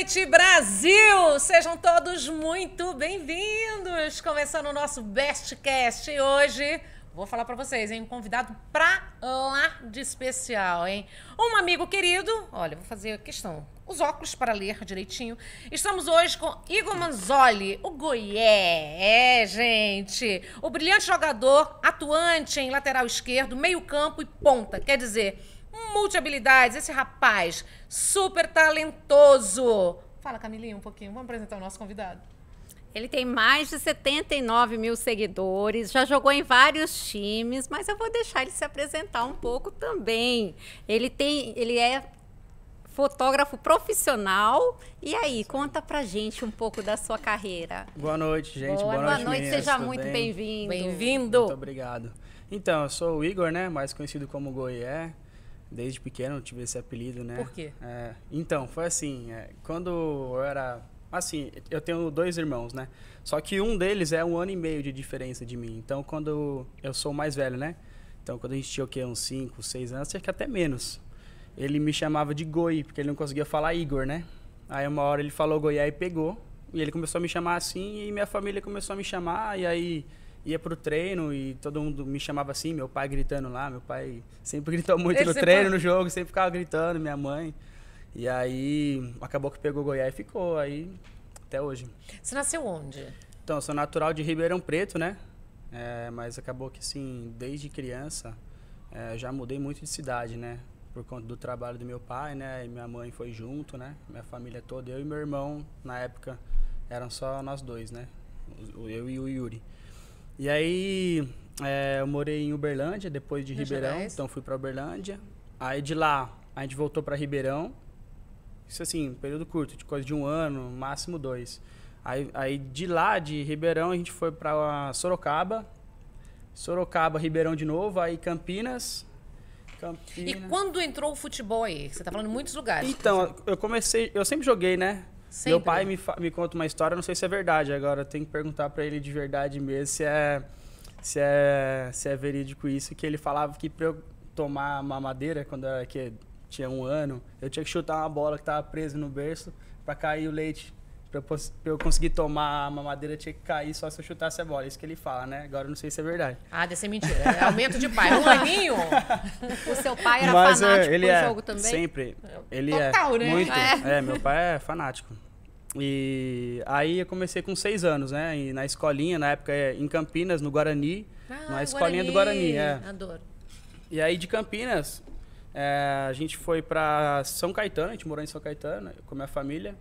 noite, Brasil! Sejam todos muito bem-vindos! Começando o nosso Bestcast hoje. Vou falar para vocês, hein? Um convidado pra lá de especial, hein? Um amigo querido, olha, vou fazer questão, os óculos para ler direitinho. Estamos hoje com Igor Manzoli, o Goié. É, gente. O brilhante jogador, atuante em lateral esquerdo, meio-campo e ponta. Quer dizer, multi-habilidades, esse rapaz super talentoso. Fala, Camilinha, um pouquinho. Vamos apresentar o nosso convidado. Ele tem mais de 79 mil seguidores, já jogou em vários times, mas eu vou deixar ele se apresentar um pouco também. Ele tem, ele é fotógrafo profissional. E aí, conta pra gente um pouco da sua carreira. Boa noite, gente. Boa, Boa noite, noite seja muito bem-vindo. Bem-vindo. Muito obrigado. Então, eu sou o Igor, né? Mais conhecido como Goié. Desde pequeno eu tive esse apelido, né? Por quê? É, então, foi assim, é, quando eu era. Assim, eu tenho dois irmãos, né? Só que um deles é um ano e meio de diferença de mim. Então, quando eu sou mais velho, né? Então, quando a gente tinha o quê? Uns 5, 6 anos, cerca até menos. Ele me chamava de Goi, porque ele não conseguia falar Igor, né? Aí uma hora ele falou Goiá e pegou. E ele começou a me chamar assim, e minha família começou a me chamar, e aí ia pro treino e todo mundo me chamava assim, meu pai gritando lá, meu pai sempre gritou muito no treino, no jogo, sempre ficava gritando, minha mãe. E aí acabou que pegou Goiás e ficou aí até hoje. Você nasceu onde? Então, eu sou natural de Ribeirão Preto, né? É, mas acabou que assim, desde criança, é, já mudei muito de cidade, né? Por conta do trabalho do meu pai, né? E minha mãe foi junto, né? Minha família toda, eu e meu irmão, na época, eram só nós dois, né? Eu e o Yuri. E aí é, eu morei em Uberlândia, depois de Minas Ribeirão, Gerais. então fui para Uberlândia. Aí de lá a gente voltou para Ribeirão. Isso assim, período curto, de coisa de um ano, máximo dois. Aí, aí de lá, de Ribeirão, a gente foi para Sorocaba. Sorocaba, Ribeirão de novo, aí Campinas, Campinas. E quando entrou o futebol aí? Você tá falando em muitos lugares. Então, eu comecei, eu sempre joguei, né? Sempre. Meu pai me, me conta uma história, não sei se é verdade agora, tem que perguntar para ele de verdade mesmo se é, se é, se é verídico isso, que ele falava que para eu tomar mamadeira quando eu, que tinha um ano, eu tinha que chutar uma bola que estava presa no berço para cair o leite Pra eu, conseguir tomar a mamadeira tinha que cair só se eu chutasse a bola. É isso que ele fala, né? Agora eu não sei se é verdade. Ah, deve ser mentira. É aumento de pai. Um aninho. o seu pai era Mas, é, fanático ele é, jogo também? Sempre. Ele é Total, é. Né? Muito. É. é, meu pai é fanático. E aí eu comecei com seis anos, né? E na escolinha, na época em Campinas, no Guarani. Ah, na escolinha Guarani. do Guarani, é. Adoro. E aí de Campinas, é, a gente foi para São Caetano, a gente morou em São Caetano com a minha família.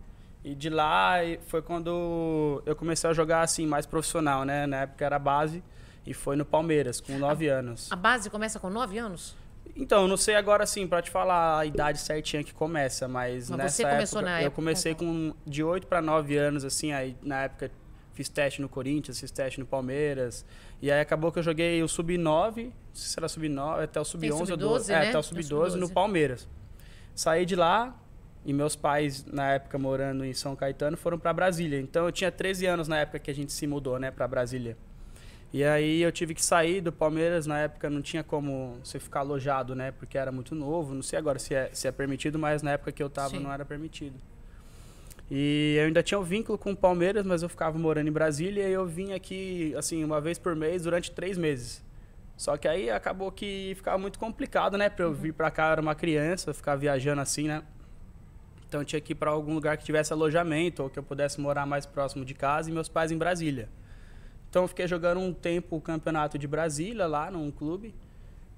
E de lá foi quando eu comecei a jogar assim, mais profissional, né? Na época era base e foi no Palmeiras, com 9 anos. A base começa com 9 anos? Então, não sei agora sim, para te falar a idade certinha que começa, mas, mas nessa você começou época, na época. Eu comecei então. com de 8 para 9 anos, assim, aí na época fiz teste no Corinthians, fiz teste no Palmeiras. E aí acabou que eu joguei o Sub-9, se era Sub-9, até o Sub-11, sub, -9, -12, do, é, né? até o Sub-12 sub no Palmeiras. Saí de lá, e meus pais, na época morando em São Caetano, foram para Brasília. Então eu tinha 13 anos na época que a gente se mudou, né, para Brasília. E aí eu tive que sair do Palmeiras, na época não tinha como você ficar alojado, né, porque era muito novo, não sei agora se é, se é permitido, mas na época que eu tava Sim. não era permitido. E eu ainda tinha um vínculo com o Palmeiras, mas eu ficava morando em Brasília e eu vim aqui, assim, uma vez por mês durante três meses. Só que aí acabou que ficava muito complicado, né, para eu uhum. vir para cá, eu era uma criança, ficar viajando assim, né. Então eu tinha que ir para algum lugar que tivesse alojamento ou que eu pudesse morar mais próximo de casa e meus pais em Brasília. Então eu fiquei jogando um tempo o campeonato de Brasília lá num clube.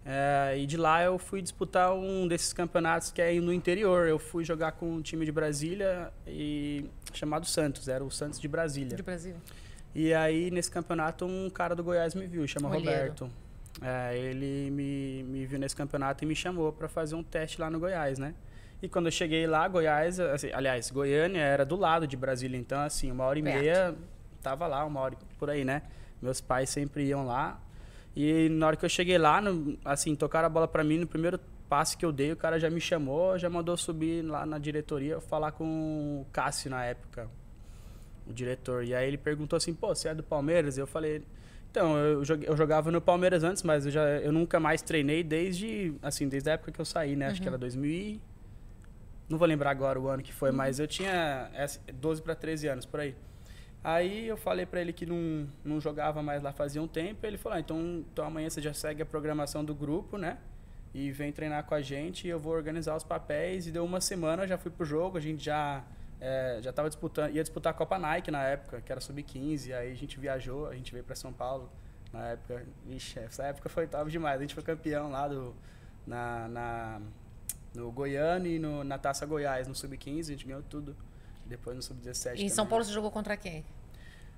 É, e de lá eu fui disputar um desses campeonatos que é no interior. Eu fui jogar com um time de Brasília e chamado Santos, era o Santos de Brasília. De Brasília. E aí nesse campeonato um cara do Goiás me viu, chama Olheiro. Roberto. É, ele me, me viu nesse campeonato e me chamou para fazer um teste lá no Goiás, né? E quando eu cheguei lá, Goiás, assim, aliás, Goiânia era do lado de Brasília, então, assim, uma hora e Perto. meia, tava lá, uma hora por aí, né? Meus pais sempre iam lá. E na hora que eu cheguei lá, no, assim, tocaram a bola para mim no primeiro passe que eu dei, o cara já me chamou, já mandou subir lá na diretoria falar com o Cássio na época, o diretor. E aí ele perguntou assim: pô, você é do Palmeiras? Eu falei. Então, eu, jogava no Palmeiras antes, mas eu, já, eu nunca mais treinei desde, assim, desde a época que eu saí, né? Uhum. Acho que uhum. era 2000 não vou lembrar agora o ano que foi, uhum. mas eu tinha 12 para 13 anos, por aí. Aí eu falei para ele que não, não jogava mais lá fazia um tempo. Ele falou: ah, então, então amanhã você já segue a programação do grupo, né? E vem treinar com a gente. E eu vou organizar os papéis. E deu uma semana, eu já fui pro jogo. A gente já é, já tava disputando, ia disputar a Copa Nike na época, que era sub-15. Aí a gente viajou, a gente veio para São Paulo na época. Ixi, essa época foi top demais. A gente foi campeão lá do, na, na no Goiano e no, na Taça Goiás, no Sub-15, a gente ganhou tudo. Depois no Sub-17. em São Paulo você jogou contra quem?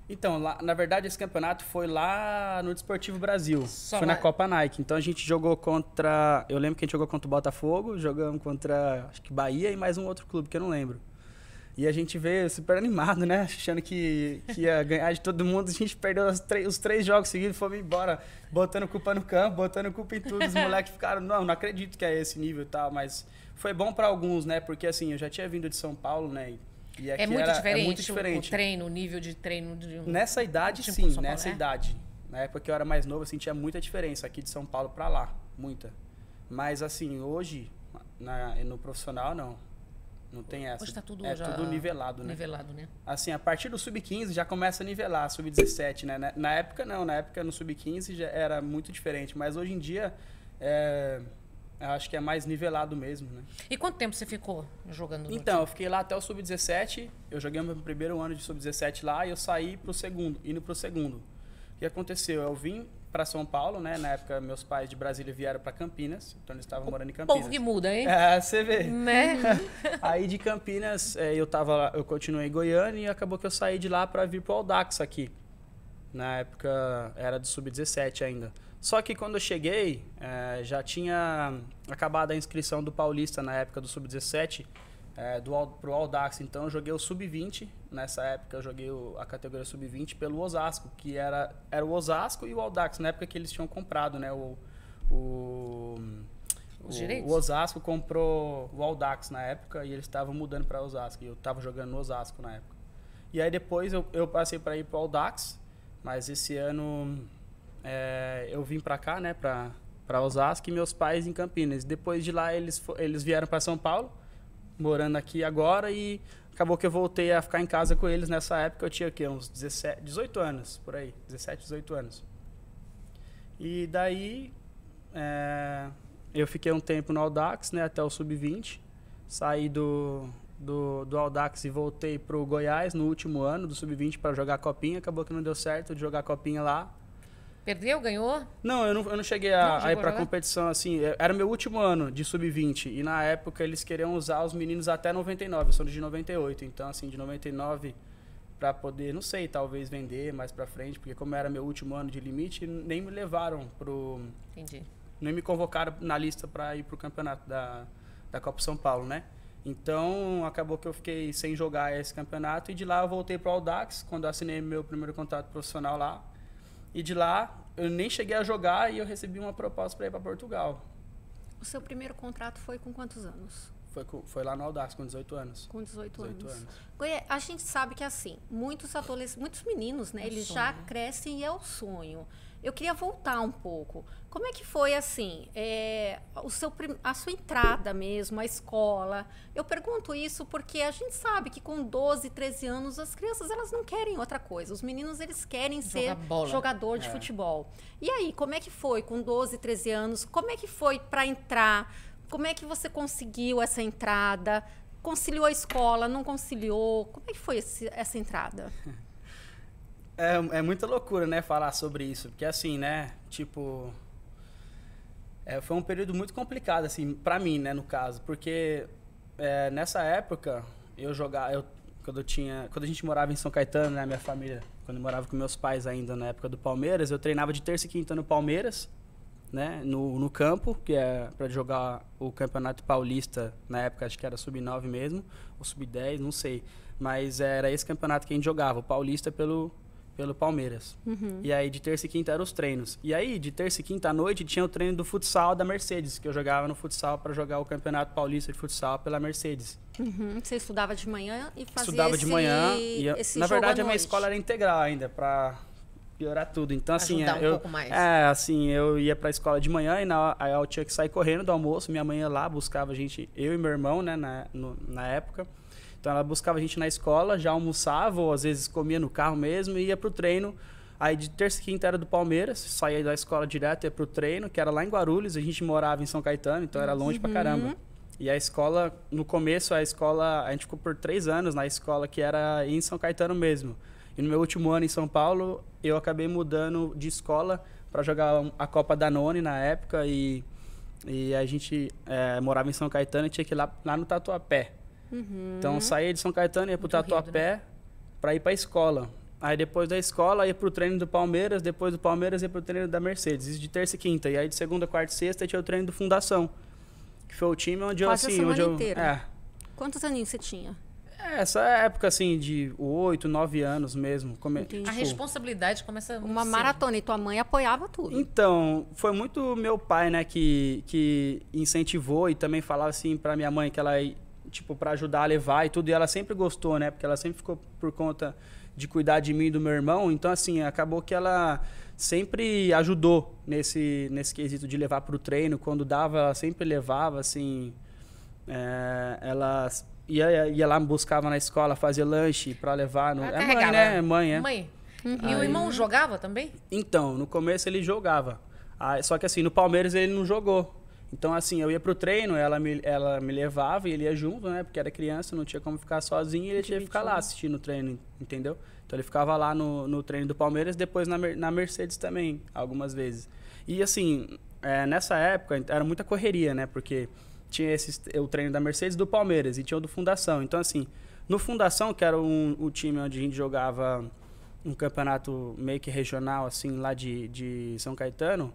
Então, lá, na verdade, esse campeonato foi lá no Desportivo Brasil. Só foi na Copa Nike. Então a gente jogou contra. Eu lembro que a gente jogou contra o Botafogo, jogamos contra acho que Bahia e mais um outro clube que eu não lembro. E a gente veio super animado, né? Achando que, que ia ganhar de todo mundo. A gente perdeu os três jogos seguidos, fomos embora, botando culpa no campo, botando culpa em tudo. Os moleques ficaram, não, não acredito que é esse nível e tal. Mas foi bom para alguns, né? Porque assim, eu já tinha vindo de São Paulo, né? E é aqui é, muito era, é diferente, é muito diferente o treino, o nível de treino. De um, nessa idade, sim, Paulo, nessa né? idade. Na época que eu era mais novo, eu sentia muita diferença aqui de São Paulo para lá. Muita. Mas assim, hoje, na, no profissional, não. Não tem essa. Hoje está tudo é, tudo nivelado, né? Nivelado, né? Assim, a partir do sub-15 já começa a nivelar, sub-17, né? Na, época não, na época no sub-15 já era muito diferente, mas hoje em dia é, acho que é mais nivelado mesmo, né? E quanto tempo você ficou jogando? Então, eu fiquei lá até o sub-17, eu joguei meu primeiro ano de sub-17 lá e eu saí pro segundo, indo pro segundo. O que aconteceu? Eu vim para São Paulo, né? Na época, meus pais de Brasília vieram para Campinas, então eles estavam morando em Campinas. Povo que muda, hein? É, você vê. Né? Aí de Campinas, é, eu tava, eu continuei em Goiânia e acabou que eu saí de lá para vir pro Aldax aqui. Na época era do sub-17 ainda. Só que quando eu cheguei, é, já tinha acabado a inscrição do Paulista na época do sub-17 é, do, pro Audax, então eu joguei o Sub-20. Nessa época eu joguei o, a categoria Sub-20 pelo Osasco, que era, era o Osasco e o Audax, na época que eles tinham comprado, né? O, o, Os o, o Osasco comprou o Audax na época e eles estavam mudando para Osasco. E eu estava jogando no Osasco na época. E aí depois eu, eu passei para ir para o Audax, mas esse ano é, eu vim para cá, né, para Osasco e meus pais em Campinas. Depois de lá eles, eles vieram para São Paulo morando aqui agora e acabou que eu voltei a ficar em casa com eles nessa época. Eu tinha aqui uns 17, 18 anos, por aí, 17, 18 anos. E daí é, eu fiquei um tempo no Audax, né, até o sub-20. Saí do, do, do Audax e voltei para o Goiás no último ano do sub-20 para jogar copinha. Acabou que não deu certo de jogar copinha lá. Perdeu, ganhou? Não, eu não, eu não cheguei a, não, a ir para competição, assim. É, era meu último ano de sub-20. E na época eles queriam usar os meninos até 99. Eu sou de 98. Então, assim, de 99 para poder, não sei, talvez vender mais para frente. Porque como era meu último ano de limite, nem me levaram pro... Entendi. Nem me convocaram na lista para ir pro campeonato da, da Copa São Paulo, né? Então, acabou que eu fiquei sem jogar esse campeonato. E de lá eu voltei pro Audax, quando assinei meu primeiro contrato profissional lá. E de lá eu nem cheguei a jogar e eu recebi uma proposta para ir para Portugal. O seu primeiro contrato foi com quantos anos? Foi, foi lá no Audax, com 18 anos. Com 18, 18 anos. anos. A gente sabe que, assim, muitos adolescentes, muitos meninos, né? É eles sonho, já né? crescem e é o sonho. Eu queria voltar um pouco. Como é que foi assim, é, o seu, a sua entrada mesmo, a escola? Eu pergunto isso porque a gente sabe que com 12, 13 anos as crianças elas não querem outra coisa. Os meninos eles querem ser bola. jogador de é. futebol. E aí, como é que foi com 12, 13 anos? Como é que foi para entrar? Como é que você conseguiu essa entrada? Conciliou a escola? Não conciliou? Como é que foi esse, essa entrada? É, é muita loucura, né, falar sobre isso. Porque assim, né, tipo. É, foi um período muito complicado, assim, pra mim, né, no caso. Porque é, nessa época, eu jogava. Eu, quando, eu tinha, quando a gente morava em São Caetano, né, minha família, quando eu morava com meus pais ainda na época do Palmeiras, eu treinava de terça e quinta no Palmeiras, né, no, no campo, que é para jogar o Campeonato Paulista, na época acho que era sub-9 mesmo, ou sub-10, não sei. Mas era esse campeonato que a gente jogava, o Paulista pelo pelo Palmeiras. Uhum. E aí de terça e quinta eram os treinos. E aí de terça e quinta à noite tinha o treino do futsal da Mercedes, que eu jogava no futsal para jogar o Campeonato Paulista de Futsal pela Mercedes. Uhum. Você estudava de manhã e fazia Estudava esse... de manhã e eu... na verdade a minha escola era integral ainda para piorar tudo. Então assim, Ajudar um eu pouco mais. é, assim, eu ia para a escola de manhã e na aí eu tinha que sair correndo do almoço, minha mãe ia lá, buscava a gente, eu e meu irmão, né, na, no, na época. Então ela buscava a gente na escola, já almoçava, ou às vezes comia no carro mesmo, e ia pro treino. Aí de terça e quinta era do Palmeiras, saía da escola direto, ia pro treino, que era lá em Guarulhos, a gente morava em São Caetano, então era longe uhum. pra caramba. E a escola, no começo, a escola, a gente ficou por três anos na escola, que era em São Caetano mesmo. E no meu último ano em São Paulo, eu acabei mudando de escola para jogar a Copa da None na época e, e a gente é, morava em São Caetano e tinha que ir lá, lá no Tatuapé. Então, uhum. Então saía de São Caetano, ia pro Muito Tatuapé né? para ir pra escola. Aí depois da escola ia pro treino do Palmeiras, depois do Palmeiras ia pro treino da Mercedes. Isso de terça e quinta. E aí de segunda, quarta e sexta tinha o treino do Fundação. Que foi o time onde Quase eu assim. A onde eu, É. Quantos aninhos você tinha? É, essa época, assim, de oito, nove anos mesmo. Come... Tipo, a responsabilidade começa... Uma maratona. E tua mãe apoiava tudo. Então, foi muito meu pai, né, que, que incentivou e também falava, assim, pra minha mãe que ela tipo, para ajudar a levar e tudo. E ela sempre gostou, né? Porque ela sempre ficou por conta de cuidar de mim e do meu irmão. Então, assim, acabou que ela sempre ajudou nesse, nesse quesito de levar para o treino. Quando dava, ela sempre levava, assim. É, ela ia, ia lá, buscava na escola, fazer lanche para levar. No... É mãe, né? É mãe, é. Mãe. Uhum. E Aí... o irmão jogava também? Então, no começo ele jogava. Ah, só que assim, no Palmeiras ele não jogou. Então, assim, eu ia pro treino, ela me, ela me levava e ele ia junto, né? Porque era criança, não tinha como ficar sozinho e ele tinha que ficar lá assistindo o treino, entendeu? Então ele ficava lá no, no treino do Palmeiras, depois na, na Mercedes também, algumas vezes. E assim, é, nessa época era muita correria, né? Porque tinha esses, o treino da Mercedes do Palmeiras e tinha o do Fundação. Então, assim, no Fundação, que era um, o time onde a gente jogava um campeonato meio que regional, assim, lá de, de São Caetano,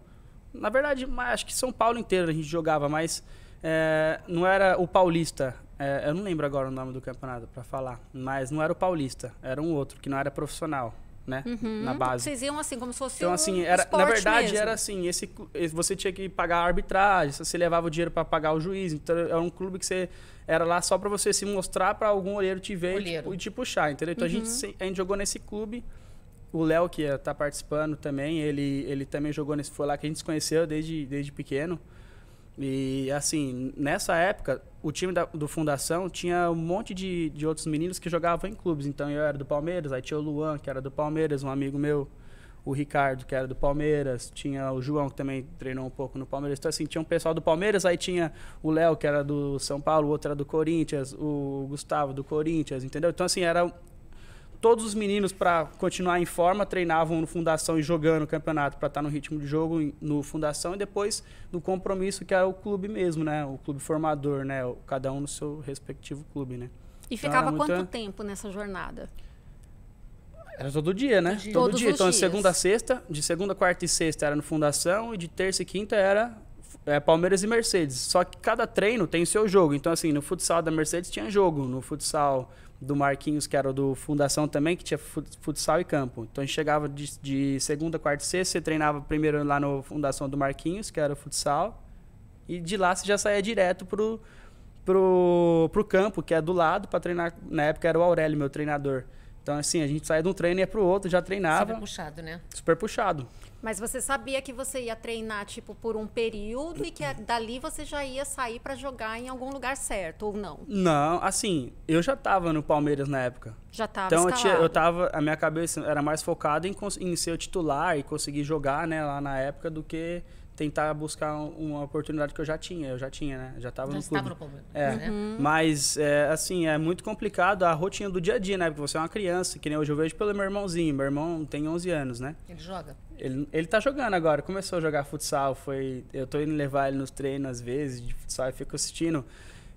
na verdade, acho que São Paulo inteiro a gente jogava, mas é, não era o Paulista. É, eu não lembro agora o nome do campeonato para falar, mas não era o Paulista, era um outro que não era profissional. Né? Uhum. Na base. Vocês iam assim, como se fosse então, assim, era, Na verdade, mesmo. era assim, esse, você tinha que pagar a arbitragem, você levava o dinheiro para pagar o juiz. Então, era um clube que você era lá só para você se mostrar para algum olheiro te ver olheiro. E, te, e, te puxar, entendeu? Então, uhum. a, gente, uhum. a gente jogou nesse clube o Léo, que está é, participando também, ele, ele também jogou nesse. Foi lá que a gente se conheceu desde, desde pequeno. E, assim, nessa época, o time da, do Fundação tinha um monte de, de outros meninos que jogavam em clubes. Então, eu era do Palmeiras, aí tinha o Luan, que era do Palmeiras, um amigo meu, o Ricardo, que era do Palmeiras, tinha o João, que também treinou um pouco no Palmeiras. Então, assim, tinha um pessoal do Palmeiras, aí tinha o Léo, que era do São Paulo, o outro era do Corinthians, o Gustavo do Corinthians, entendeu? Então, assim, era todos os meninos, para continuar em forma, treinavam no Fundação e jogando o campeonato para estar tá no ritmo de jogo no Fundação e depois no compromisso que era é o clube mesmo, né? O clube formador, né? Cada um no seu respectivo clube, né? E então, ficava muita... quanto tempo nessa jornada? Era todo dia, né? Todo dia. Todo dia. então, de segunda a sexta, de segunda, quarta e sexta era no Fundação e de terça e quinta era é, Palmeiras e Mercedes. Só que cada treino tem o seu jogo. Então, assim, no futsal da Mercedes tinha jogo. No futsal do Marquinhos, que era do Fundação também, que tinha futsal e campo. Então, a gente chegava de, de segunda, quarta e sexta. Você treinava primeiro lá no Fundação do Marquinhos, que era o futsal. E de lá você já saía direto pro, pro, pro campo, que é do lado, para treinar. Na época era o Aurélio, meu treinador. Então, assim, a gente saía de um treino e ia pro outro, já treinava. Super puxado, né? Super puxado. Mas você sabia que você ia treinar, tipo, por um período e que dali você já ia sair para jogar em algum lugar certo, ou não? Não, assim, eu já tava no Palmeiras na época. Já tava Então, eu, tinha, eu, tava, a minha cabeça era mais focada em, em ser titular e conseguir jogar, né, lá na época, do que tentar buscar uma oportunidade que eu já tinha. Eu já tinha, né? Já estava no clube. no É. Né? Uhum. Mas, é, assim, é muito complicado a rotina do dia a dia, né? Porque você é uma criança, que nem hoje eu vejo pelo meu irmãozinho. Meu irmão tem 11 anos, né? Ele joga? Ele, ele tá jogando agora. Começou a jogar futsal, foi... Eu tô indo levar ele nos treinos, às vezes, de futsal, e fico assistindo.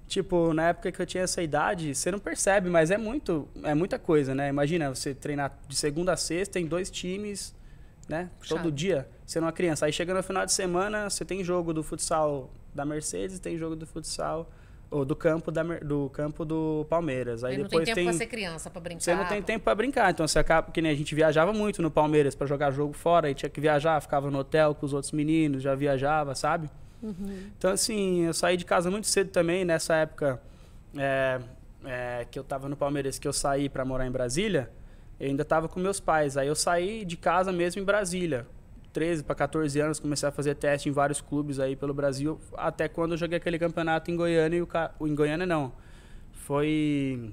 Tipo, na época que eu tinha essa idade, você não percebe, mas é muito, é muita coisa, né? Imagina você treinar de segunda a sexta em dois times, né? Puxado. Todo dia sendo uma criança. Aí chega no final de semana, você tem jogo do futsal da Mercedes, tem jogo do futsal ou do campo da, do campo do Palmeiras. Aí, Aí depois tem tempo tem... pra ser criança para brincar. Você não tem tempo para brincar, então você acaba que nem a gente viajava muito no Palmeiras para jogar jogo fora e tinha que viajar, ficava no hotel com os outros meninos, já viajava, sabe? Uhum. Então assim, eu saí de casa muito cedo também nessa época é, é, que eu tava no Palmeiras, que eu saí para morar em Brasília. Eu ainda tava com meus pais. Aí eu saí de casa mesmo em Brasília. 13 para 14 anos, comecei a fazer teste em vários clubes aí pelo Brasil, até quando eu joguei aquele campeonato em Goiânia e o ca... em Goiânia não. Foi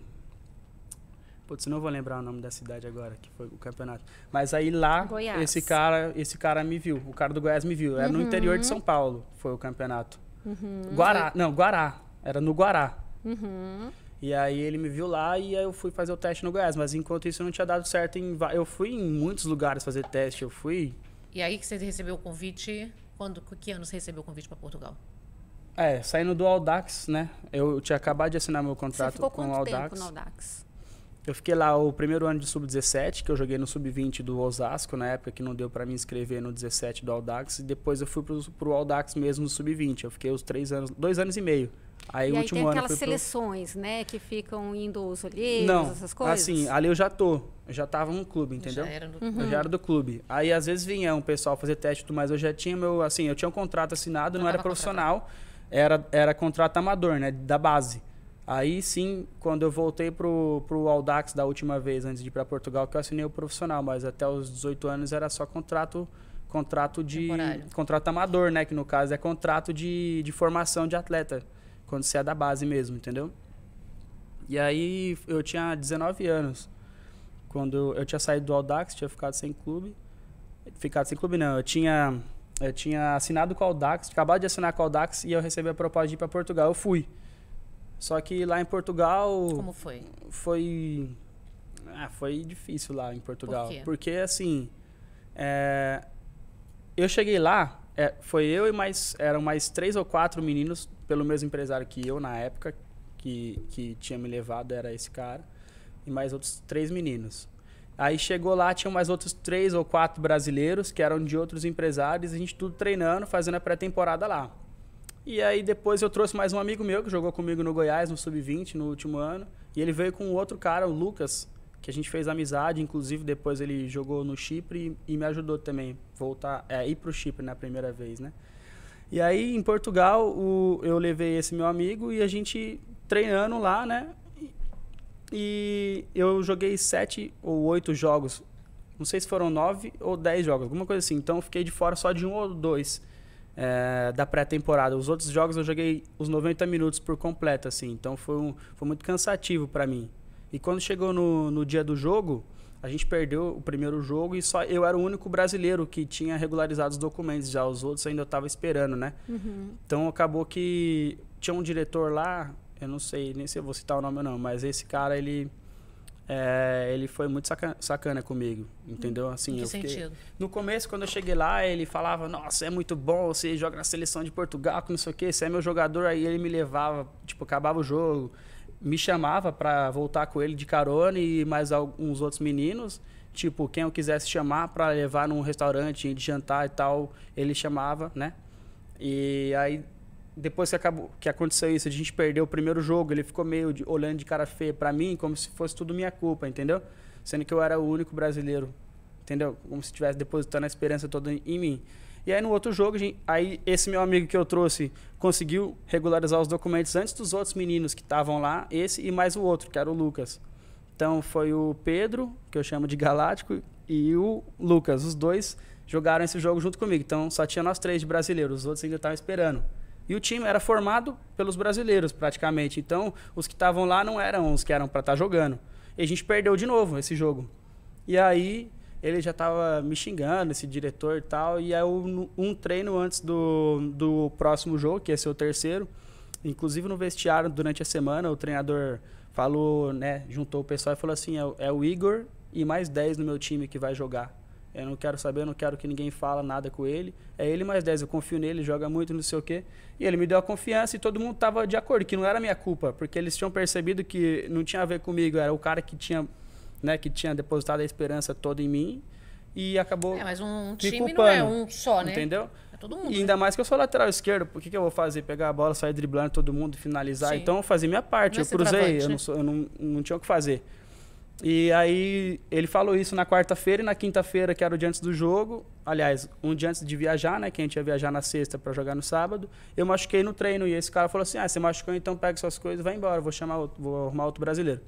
Putz, não vou lembrar o nome da cidade agora, que foi o campeonato. Mas aí lá, Goiás. esse cara, esse cara me viu, o cara do Goiás me viu. Era uhum. no interior de São Paulo, foi o campeonato. Uhum. Guará, não, Guará. Era no Guará. Uhum. E aí ele me viu lá e aí eu fui fazer o teste no Goiás. Mas enquanto isso não tinha dado certo em. Eu fui em muitos lugares fazer teste, eu fui e aí que você recebeu o convite, quando, que ano você recebeu o convite para Portugal? É, saindo do Audax, né? Eu tinha acabado de assinar meu contrato com o Audax. Tempo no Audax. Eu fiquei lá o primeiro ano de sub-17, que eu joguei no sub-20 do Osasco, na época que não deu para me inscrever no 17 do Audax, e depois eu fui pro, pro Audax mesmo no sub-20. Eu fiquei os três anos, dois anos e meio Aí, e aí tem aquelas seleções, pro... né? Que ficam indo os olheiros, Não, essas coisas? assim, ali eu já tô. Eu já tava no clube, entendeu? Já era do clube. Uhum. Eu já era do clube. Aí, às vezes, vinha um pessoal fazer teste, tudo mas eu já tinha meu... Assim, eu tinha um contrato assinado, não, não era profissional. Era, era contrato amador, né? Da base. Aí, sim, quando eu voltei pro, pro Aldax da última vez, antes de ir pra Portugal, que eu assinei o profissional. Mas até os 18 anos era só contrato contrato de... Temporário. Contrato amador, né? Que, no caso, é contrato de, de formação de atleta. Quando você é da base mesmo, entendeu? E aí eu tinha 19 anos. Quando eu tinha saído do Audax, tinha ficado sem clube. Ficado sem clube não, eu tinha eu tinha assinado com o Audax, acabado de assinar com o Audax e eu recebi a proposta de ir para Portugal. Eu fui. Só que lá em Portugal. Como foi? Foi. Ah, foi difícil lá em Portugal. Por quê? Porque, assim. É, eu cheguei lá é, foi eu e mais. Eram mais três ou quatro meninos, pelo mesmo empresário que eu na época, que, que tinha me levado, era esse cara. E mais outros três meninos. Aí chegou lá, tinham mais outros três ou quatro brasileiros, que eram de outros empresários, a gente tudo treinando, fazendo a pré-temporada lá. E aí depois eu trouxe mais um amigo meu que jogou comigo no Goiás, no Sub-20, no último ano. E ele veio com outro cara, o Lucas, que a gente fez amizade, inclusive depois ele jogou no Chipre e, me ajudou também voltar é, ir para o Chipre na né, primeira vez, né? E aí em Portugal o, eu levei esse meu amigo e a gente treinando lá, né? E eu joguei sete ou oito jogos, não sei se foram nove ou dez jogos, alguma coisa assim. Então eu fiquei de fora só de um ou dois. É, da pré-temporada. Os outros jogos eu joguei os 90 minutos por completo, assim. Então foi, um, foi muito cansativo para mim. E quando chegou no, no dia do jogo, a gente perdeu o primeiro jogo e só eu era o único brasileiro que tinha regularizado os documentos já. Os outros ainda eu esperando, né? Uhum. Então acabou que tinha um diretor lá, eu não sei nem se eu vou citar o nome ou não, mas esse cara, ele. É, ele foi muito saca sacana comigo, entendeu? Assim, que eu fiquei... sentido? No começo, quando eu cheguei lá, ele falava, nossa, é muito bom, você joga na seleção de Portugal, que não sei o quê, você é meu jogador, aí ele me levava, tipo, acabava o jogo, me chamava para voltar com ele de carona e mais alguns outros meninos. Tipo, quem eu quisesse chamar para levar num restaurante de jantar e tal, ele chamava, né? E aí, depois que, acabou, que aconteceu isso, a gente perdeu o primeiro jogo, ele ficou meio de, olhando de cara feia para mim, como se fosse tudo minha culpa, entendeu? Sendo que eu era o único brasileiro, entendeu? Como se estivesse depositando a esperança toda em mim. E aí no outro jogo, gente, aí esse meu amigo que eu trouxe conseguiu regularizar os documentos antes dos outros meninos que estavam lá, esse e mais o outro, que era o Lucas. Então foi o Pedro, que eu chamo de Galáctico, e o Lucas. Os dois jogaram esse jogo junto comigo. Então só tinha nós três de brasileiros, os outros ainda estavam esperando. E o time era formado pelos brasileiros, praticamente. Então, os que estavam lá não eram os que eram para estar tá jogando. E a gente perdeu de novo esse jogo. E aí, ele já tava me xingando, esse diretor e tal. E aí, um treino antes do, do próximo jogo, que ia ser o terceiro, inclusive no vestiário, durante a semana, o treinador falou, né, juntou o pessoal e falou assim: é, o é Igor e mais 10 no meu time que vai jogar. Eu não quero saber, eu não quero que ninguém fala nada com ele. É ele mais 10, eu confio nele, joga muito, não sei o quê. E ele me deu a confiança e todo mundo tava de acordo, que não era minha culpa, porque eles tinham percebido que não tinha a ver comigo, era o cara que tinha né, que tinha depositado a esperança toda em mim e acabou. É, mas um time culpando, não é um só, né? Entendeu? É todo mundo. E né? ainda né? mais que eu sou lateral esquerdo, por que, que eu vou fazer? Pegar a bola, sair driblando todo mundo, finalizar? Sim. Então eu fazia minha parte, não é eu cruzei, eu, não, né? sou, eu não, não tinha o que fazer. E aí ele falou isso na quarta-feira e na quinta-feira, que era o dia antes do jogo. Aliás, um dia antes de viajar, né? Que a gente ia viajar na sexta para jogar no sábado. Eu machuquei no treino e esse cara falou assim: Ah, você machucou, então pega suas coisas e vai embora, vou chamar outro, vou arrumar outro brasileiro.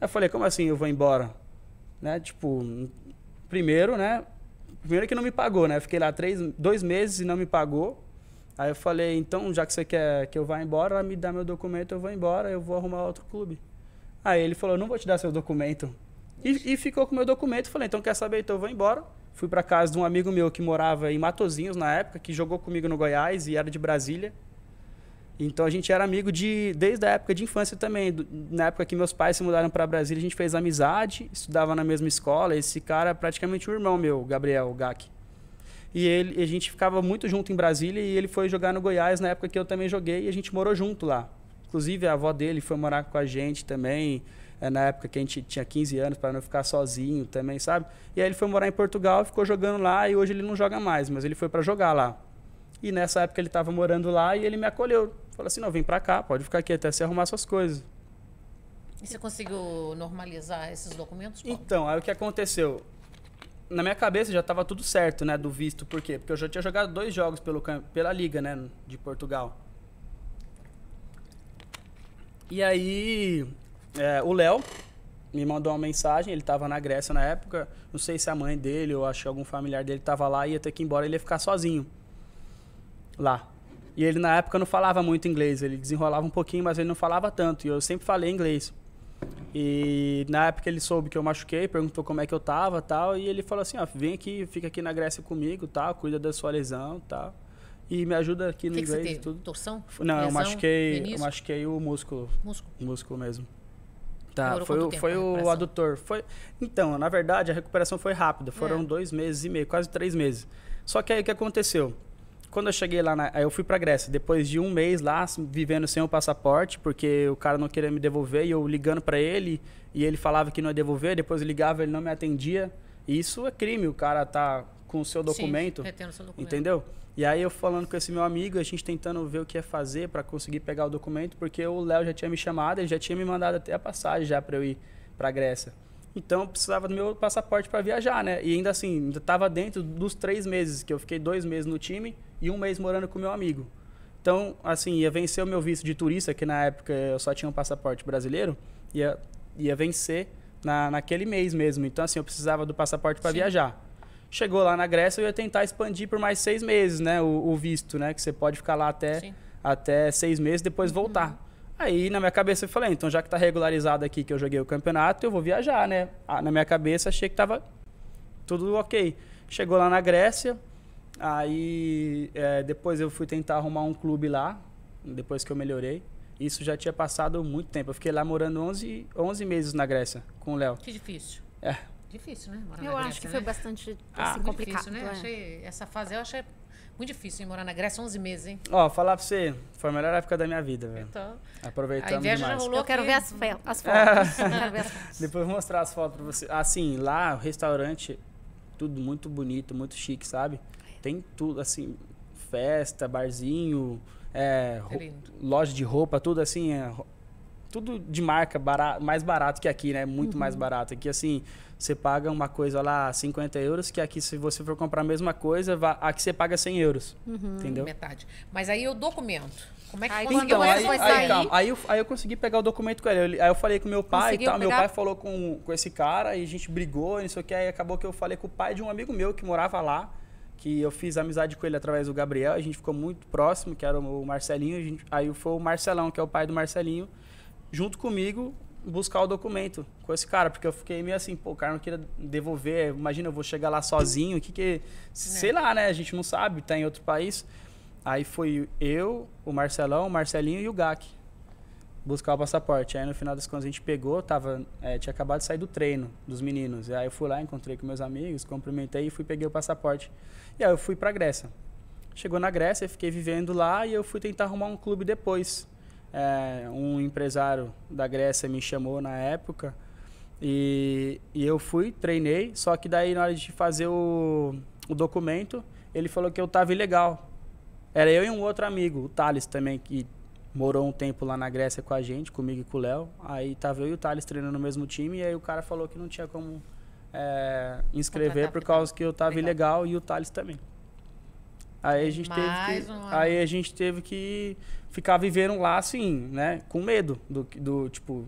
Eu falei, como assim eu vou embora? Né? Tipo, primeiro, né? Primeiro que não me pagou, né? fiquei lá três, dois meses e não me pagou. Aí eu falei, então, já que você quer que eu vá embora, me dá meu documento, eu vou embora, eu vou arrumar outro clube. Aí ele falou, não vou te dar seu documento. E, e ficou com meu documento. Falei, então quer saber? Então eu vou embora. Fui para casa de um amigo meu que morava em Matozinhos na época, que jogou comigo no Goiás e era de Brasília. Então a gente era amigo de desde a época de infância também. Do, na época que meus pais se mudaram para Brasília, a gente fez amizade, estudava na mesma escola. Esse cara é praticamente o irmão meu, Gabriel Gac. E ele, a gente ficava muito junto em Brasília e ele foi jogar no Goiás na época que eu também joguei e a gente morou junto lá. Inclusive a avó dele foi morar com a gente também, é, na época que a gente tinha 15 anos para não ficar sozinho também, sabe? E aí ele foi morar em Portugal, ficou jogando lá e hoje ele não joga mais, mas ele foi para jogar lá. E nessa época ele estava morando lá e ele me acolheu Falei assim, não, vem pra cá, pode ficar aqui até se arrumar suas coisas. E você conseguiu normalizar esses documentos? Como? Então, aí o que aconteceu? Na minha cabeça já estava tudo certo, né, do visto. Por quê? Porque eu já tinha jogado dois jogos pelo, pela Liga, né, de Portugal. E aí, é, o Léo me mandou uma mensagem, ele estava na Grécia na época, não sei se a mãe dele ou acho que algum familiar dele estava lá, ia ter que ir embora, ele ia ficar sozinho lá. E ele na época não falava muito inglês, ele desenrolava um pouquinho, mas ele não falava tanto. E eu sempre falei inglês. E na época ele soube que eu machuquei, perguntou como é que eu tava, tal, e ele falou assim: "Ó, vem aqui, fica aqui na Grécia comigo, tal, cuida da sua lesão, tal. E me ajuda aqui no que inglês que você tudo". Torção? Não, lesão, eu machuquei, eu machuquei o músculo. Músculo. O músculo mesmo. Tá, foi, o, foi o adutor. Foi... Então, na verdade, a recuperação foi rápida. Foram é. dois meses e meio, quase três meses. Só que aí o que aconteceu? quando eu cheguei lá, na, eu fui pra Grécia. Depois de um mês lá, vivendo sem o passaporte, porque o cara não queria me devolver, e eu ligando para ele, e ele falava que não ia devolver, depois ligava, ele não me atendia. E isso é crime, o cara tá com o seu documento. Sim, é, seu documento. Entendeu? E aí eu falando com esse meu amigo, a gente tentando ver o que ia fazer para conseguir pegar o documento, porque o Léo já tinha me chamado, ele já tinha me mandado até a passagem já para eu ir para Grécia. Então eu precisava do meu passaporte para viajar, né? E ainda assim, ainda estava dentro dos três meses que eu fiquei dois meses no time e um mês morando com meu amigo. Então, assim, ia vencer o meu visto de turista, que na época eu só tinha um passaporte brasileiro, ia, ia vencer na, naquele mês mesmo. Então, assim, eu precisava do passaporte para viajar. Chegou lá na Grécia, eu ia tentar expandir por mais seis meses, né? O, o visto, né? Que você pode ficar lá até, até seis meses, depois uhum. voltar. Aí, na minha cabeça, eu falei, ah, então, já que está regularizado aqui que eu joguei o campeonato, eu vou viajar, né? Ah, na minha cabeça, achei que estava tudo ok. Chegou lá na Grécia, Aí é, depois eu fui tentar arrumar um clube lá, depois que eu melhorei. Isso já tinha passado muito tempo. Eu fiquei lá morando 11, 11 meses na Grécia com o Léo. Que difícil. É. Difícil, né? Morar eu Grécia, acho que né? foi bastante assim, ah, complicado. Difícil, né? É. Achei, essa fase eu achei muito difícil em morar na Grécia 11 meses, hein? Ó, falar pra você, foi a melhor época da minha vida, velho. Então, Aproveitamos a viagem demais. Já rolou eu quero ver as, fotos. as fotos. Depois vou mostrar as fotos pra você. Assim, lá, o restaurante, tudo muito bonito, muito chique, sabe? Tem tudo, assim, festa, barzinho, é, é loja de roupa, tudo assim, é, tudo de marca barato, mais barato que aqui, né? Muito uhum. mais barato. Aqui, assim, você paga uma coisa lá 50 euros, que aqui, se você for comprar a mesma coisa, aqui você paga 100 euros. Uhum. Entendeu? Metade. Mas aí eu documento. Como é que aí, então, aí, aí, calma, aí, eu, aí eu consegui pegar o documento com ele. Eu, aí eu falei com meu pai Conseguiu e tal. Meu pai falou com, com esse cara e a gente brigou, não sei o que. Aí acabou que eu falei com o pai de um amigo meu que morava lá que eu fiz amizade com ele através do Gabriel, a gente ficou muito próximo, que era o Marcelinho, gente, aí foi o Marcelão, que é o pai do Marcelinho, junto comigo buscar o documento com esse cara, porque eu fiquei meio assim, pô, o cara não queria devolver, imagina eu vou chegar lá sozinho, o que que, sei é. lá, né, a gente não sabe, tá em outro país. Aí foi eu, o Marcelão, o Marcelinho e o GAC buscar o passaporte. Aí no final das contas a gente pegou, tava, é, tinha acabado de sair do treino dos meninos. Aí eu fui lá, encontrei com meus amigos, cumprimentei e fui peguei o passaporte. E aí eu fui para Grécia. Chegou na Grécia, fiquei vivendo lá e eu fui tentar arrumar um clube depois. É, um empresário da Grécia me chamou na época e, e eu fui, treinei, só que daí na hora de fazer o, o documento, ele falou que eu estava ilegal. Era eu e um outro amigo, o Thales também, que morou um tempo lá na Grécia com a gente, comigo e com o Léo. Aí tava eu e o Thales treinando no mesmo time, e aí o cara falou que não tinha como é, inscrever por causa que eu estava ilegal e o Thales também. Aí a gente Mais teve que, aí a gente teve que ficar vivendo lá assim, né, com medo do do tipo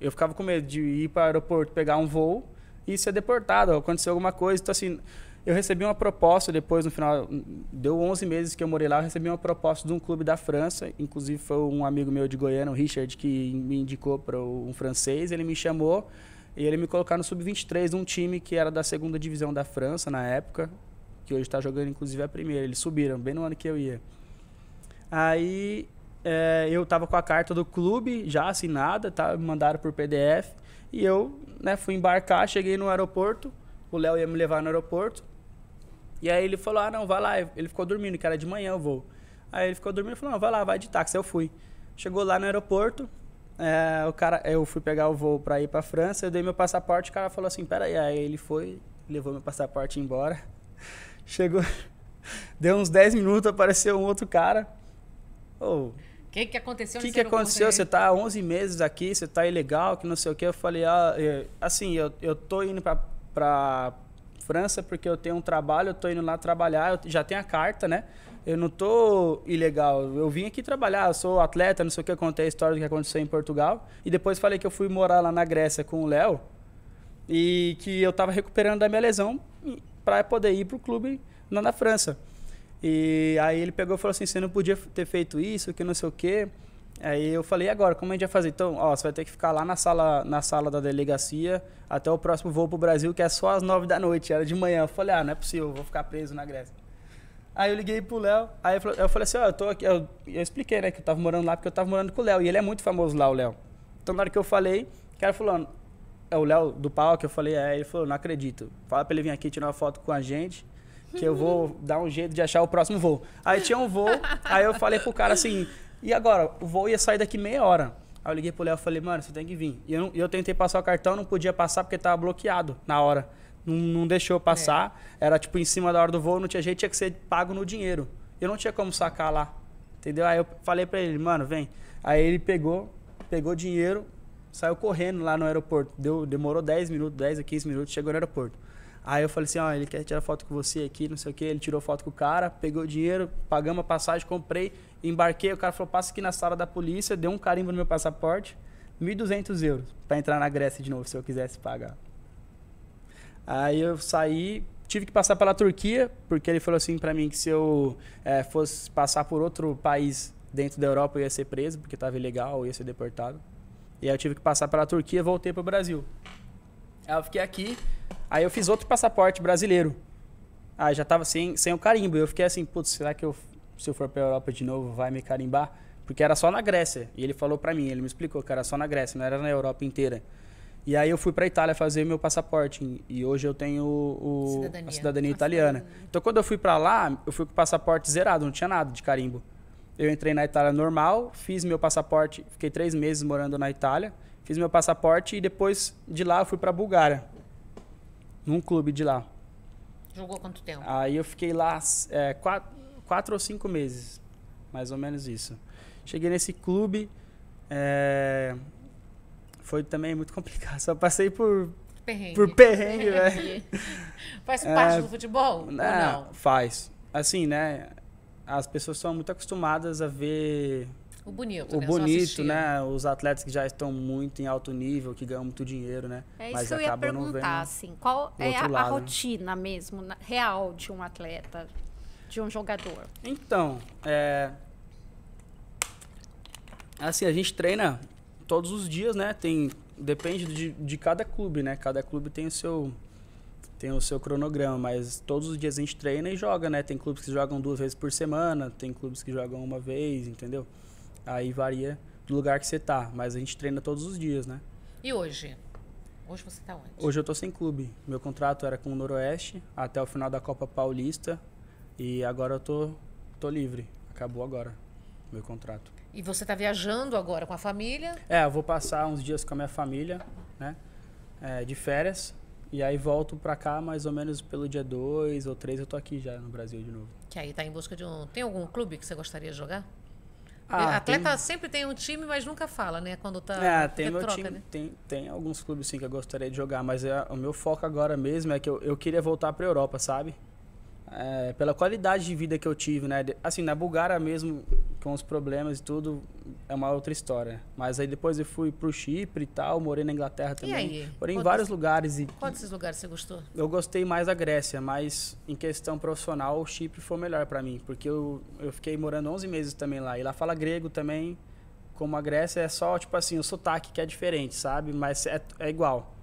eu ficava com medo de ir para o aeroporto, pegar um voo e ser deportado, aconteceu alguma coisa, então assim, eu recebi uma proposta depois no final, deu 11 meses que eu morei lá, eu recebi uma proposta de um clube da França, inclusive foi um amigo meu de Goiânia, o Richard, que me indicou para um francês, ele me chamou e ele me colocar no sub-23 um time que era da segunda divisão da França na época, que hoje está jogando inclusive a primeira. Eles subiram bem no ano que eu ia. Aí é, eu tava com a carta do clube já assinada, tá? me mandaram por PDF. E eu né, fui embarcar, cheguei no aeroporto, o Léo ia me levar no aeroporto. E aí ele falou: ah, não, vai lá. Ele ficou dormindo, que era de manhã o voo. Aí ele ficou dormindo e falou: não, vai lá, vai de táxi. Eu fui. Chegou lá no aeroporto, é, o cara, eu fui pegar o voo para ir para França, eu dei meu passaporte, o cara falou assim, pera aí, aí ele foi, levou meu passaporte embora, chegou, deu uns 10 minutos, apareceu um outro cara, o oh, que, que aconteceu? O que, que aconteceu? Você está há 11 meses aqui, você está ilegal, que não sei o que. Eu falei, ah, eu, é, assim, eu, eu tô indo para França porque eu tenho um trabalho, eu tô indo lá trabalhar, eu já tenho a carta, né? eu não tô ilegal. Eu vim aqui trabalhar, eu sou atleta, não sei o que, eu contei a história do que aconteceu em Portugal. E depois falei que eu fui morar lá na Grécia com o Léo e que eu estava recuperando da minha lesão para poder ir para o clube na, na França. E aí ele pegou e falou assim, você não podia ter feito isso, que não sei o que". Aí eu falei, e agora, como a gente vai fazer? Então, ó, você vai ter que ficar lá na sala, na sala da delegacia até o próximo voo pro Brasil, que é só às nove da noite, era de manhã. Eu falei, ah, não é possível, vou ficar preso na Grécia. Aí eu liguei pro Léo, aí eu, eu falei assim, ó, oh, eu tô aqui, eu, eu, expliquei, né, que eu tava morando lá porque eu tava morando com o Léo, e ele é muito famoso lá, o Léo. Então na hora que eu falei, o cara falou, é o Léo do pau que eu falei, é, ele falou, não acredito, fala pra ele vir aqui tirar uma foto com a gente, que eu vou dar um jeito de achar o próximo voo. Aí tinha um voo, aí eu falei pro cara assim, e agora? O voo ia sair daqui meia hora. Aí eu liguei pro Léo e falei, mano, você tem que vir. E eu, eu tentei passar o cartão, não podia passar porque tava bloqueado na hora. Não, não deixou é. passar. É. Era tipo em cima da hora do voo, não tinha jeito, tinha que ser pago no dinheiro. Eu não tinha como sacar lá. Entendeu? Aí eu falei para ele, mano, vem. Aí ele pegou, pegou dinheiro, saiu correndo lá no aeroporto. Deu, demorou 10 minutos, 10 a 15 minutos, chegou no aeroporto. Aí eu falei assim, ó, ele quer tirar foto com você aqui, não sei o quê. Ele tirou foto com o cara, pegou dinheiro, pagamos a passagem, comprei, embarquei. O cara falou, passa aqui na sala da polícia, deu um carimbo no meu passaporte, 1.200 euros para entrar na Grécia de novo, se eu quisesse pagar. Aí eu saí, tive que passar pela Turquia, porque ele falou assim para mim que se eu é, fosse passar por outro país dentro da Europa eu ia ser preso, porque estava ilegal, eu ia ser deportado. E aí eu tive que passar pela Turquia, voltei pro Brasil. Aí eu fiquei aqui, aí eu fiz outro passaporte brasileiro. Aí ah, já tava sem, sem o carimbo. Eu fiquei assim, putz, será que eu, se eu for pra Europa de novo, vai me carimbar? Porque era só na Grécia. E ele falou pra mim, ele me explicou que era só na Grécia, não era na Europa inteira. E aí eu fui para Itália fazer meu passaporte e hoje eu tenho o, cidadania. a cidadania italiana. cidadania. Então quando eu fui para lá, eu fui com o passaporte zerado, não tinha nada de carimbo. Eu entrei na Itália normal, fiz meu passaporte, fiquei três meses morando na Itália, fiz meu passaporte e depois de lá eu fui para Bulgária, num clube de lá. Jogou quanto tempo? Aí eu fiquei lá é, quatro, quatro ou cinco meses, mais ou menos isso. Cheguei nesse clube, é, foi também muito complicado. Só passei por perrengue. Por perrengue, velho. faz é, parte é, do futebol? Não, né, não, faz. Assim, né? As pessoas são muito acostumadas a ver. O bonito, o né? bonito, né? Os atletas que já estão muito em alto nível, que ganham muito dinheiro, né? É isso Mas que eu ia perguntar, assim. Qual é a, a né? rotina mesmo, real de um atleta, de um jogador? Então, é, assim, a gente treina todos os dias, né? Tem depende de, de cada clube, né? Cada clube tem o seu tem o seu cronograma, mas todos os dias a gente treina e joga, né? Tem clubes que jogam duas vezes por semana, tem clubes que jogam uma vez, entendeu? Aí varia do lugar que você tá, mas a gente treina todos os dias, né? E hoje? Hoje você tá onde? Hoje eu tô sem clube. Meu contrato era com o Noroeste até o final da Copa Paulista e agora eu tô tô livre. Acabou agora meu contrato. E você está viajando agora com a família? É, eu vou passar uns dias com a minha família, né? É, de férias. E aí volto pra cá mais ou menos pelo dia 2 ou 3 eu tô aqui já no Brasil de novo. Que aí tá em busca de um. Tem algum clube que você gostaria de jogar? Ah, atleta tem... sempre tem um time, mas nunca fala, né? Quando tá. É, tem meu troca, time. Né? Tem, tem alguns clubes sim que eu gostaria de jogar, mas é, o meu foco agora mesmo é que eu, eu queria voltar pra Europa, sabe? é, pela qualidade de vida que eu tive, né? Assim, na Bulgária mesmo, com os problemas e tudo, é uma outra história. Mas aí depois eu fui pro Chipre e tal, morei na Inglaterra também. E aí? Morei em vários lugares. E, qual desses lugares você gostou? Eu gostei mais da Grécia, mas em questão profissional, o Chipre foi melhor para mim. Porque eu, eu fiquei morando 11 meses também lá. E lá fala grego também. Como a Grécia é só, tipo assim, o sotaque que é diferente, sabe? Mas é, é igual.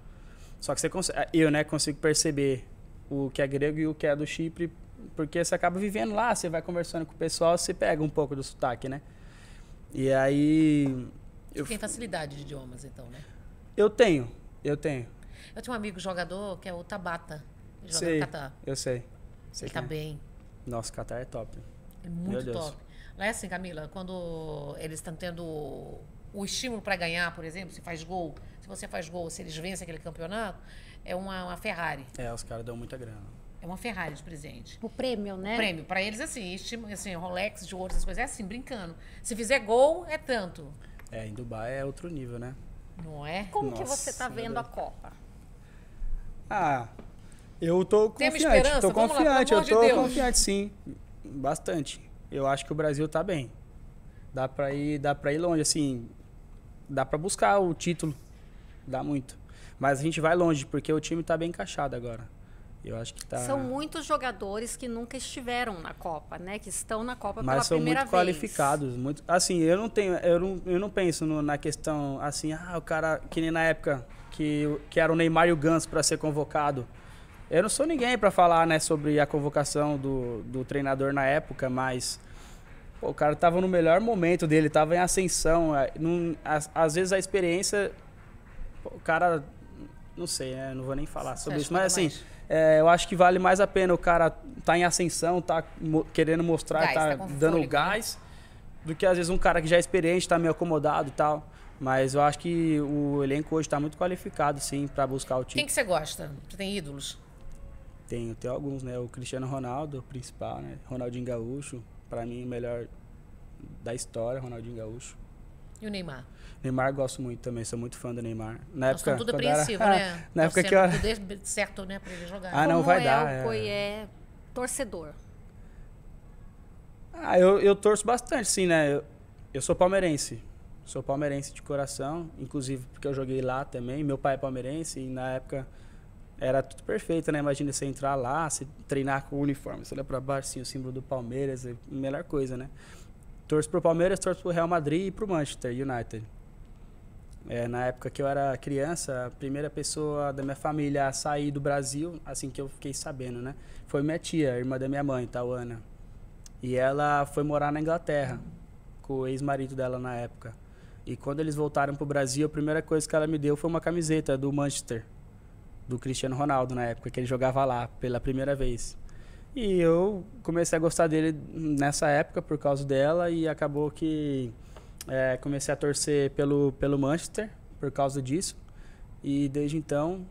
Só que você consegue, é, eu, né, consigo perceber o que é grego e o que é do Chipre, porque você acaba vivendo lá, você vai conversando com o pessoal, você pega um pouco do sotaque, né? E aí. Você eu... tem facilidade de idiomas, então, né? Eu tenho, eu tenho. Eu tenho um amigo jogador que é o Tabata. Ele joga sei, no Catar. Eu sei. sei ele tá é. bem. Nossa, o Catar é top. É muito top. Lá é assim, Camila? Quando eles estão tendo o estímulo para ganhar, por exemplo, se faz gol, se você faz gol, se eles vencem aquele campeonato, é uma, uma Ferrari. É, os caras dão muita grana. É uma Ferrari de presente. O prêmio, né? O prêmio. Pra eles, assim, estima, assim, Rolex, de ouro, essas coisas. É assim, brincando. Se fizer gol, é tanto. É, em Dubai é outro nível, né? Não é? Como Nossa, que você tá vendo a Copa? Ah, eu tô confiante. Tô confiante, lá, eu tô de confiante, sim. Bastante. Eu acho que o Brasil tá bem. Dá pra ir, dá pra ir longe, assim. Dá pra buscar o título. Dá muito. Mas a gente vai longe, porque o time está bem encaixado agora. Eu acho que tá... São muitos jogadores que nunca estiveram na Copa, né? Que estão na Copa Mas pela primeira vez. Mas são muito qualificados. Muito... Assim, eu não tenho... Eu não, eu não penso no, na questão, assim... Ah, o cara... Que nem na época que, que era o Neymar e o Gans para ser convocado. Eu não sou ninguém para falar, né? Sobre a convocação do, do treinador na época, mas... Pô, o cara tava no melhor momento dele, tava em ascensão. É, não, às, às vezes a experiência... o cara não sei, né? Não vou nem falar sobre isso. Mas assim, é, eu acho que vale mais a pena o cara tá em ascensão, tá mo querendo mostrar, gás, tá, tá dando fôlego, né? gás, né? do que às vezes um cara que já é experiente, tá meio acomodado e tal. Mas eu acho que o elenco hoje está muito qualificado, sim, para buscar o time. Quem que você gosta? Você tem ídolos? Tenho, tem alguns, né? O Cristiano Ronaldo, o principal, né? Ronaldinho Gaúcho, para mim, o melhor da história, Ronaldinho Gaúcho. E o Neymar? Neymar gosto muito também, sou muito fã do Neymar. Na Nós época, tudo apreensivo, era... né? Na então, época que eu... Tudo é certo, né, pra ele jogar. Ah, não, Como vai é dar. O Coi é torcedor. Ah, eu, eu torço bastante, sim, né? Eu, eu sou palmeirense. Sou palmeirense de coração, inclusive porque eu joguei lá também. Meu pai é palmeirense e na época era tudo perfeito, né? Imagina você entrar lá, se treinar com o uniforme, você olha para baixo, assim, o símbolo do Palmeiras, é a melhor coisa, né? Torço pro Palmeiras, torço pro Real Madrid e pro Manchester United. É, na época que eu era criança, a primeira pessoa da minha família a sair do Brasil, assim que eu fiquei sabendo, né? Foi minha tia, irmã da minha mãe, tal Ana. E ela foi morar na Inglaterra com o ex-marido dela na época. E quando eles voltaram pro Brasil, a primeira coisa que ela me deu foi uma camiseta do Manchester, do Cristiano Ronaldo na época que ele jogava lá pela primeira vez. E eu comecei a gostar dele nessa época por causa dela e acabou que é, comecei a torcer pelo, pelo Manchester por causa disso. E desde então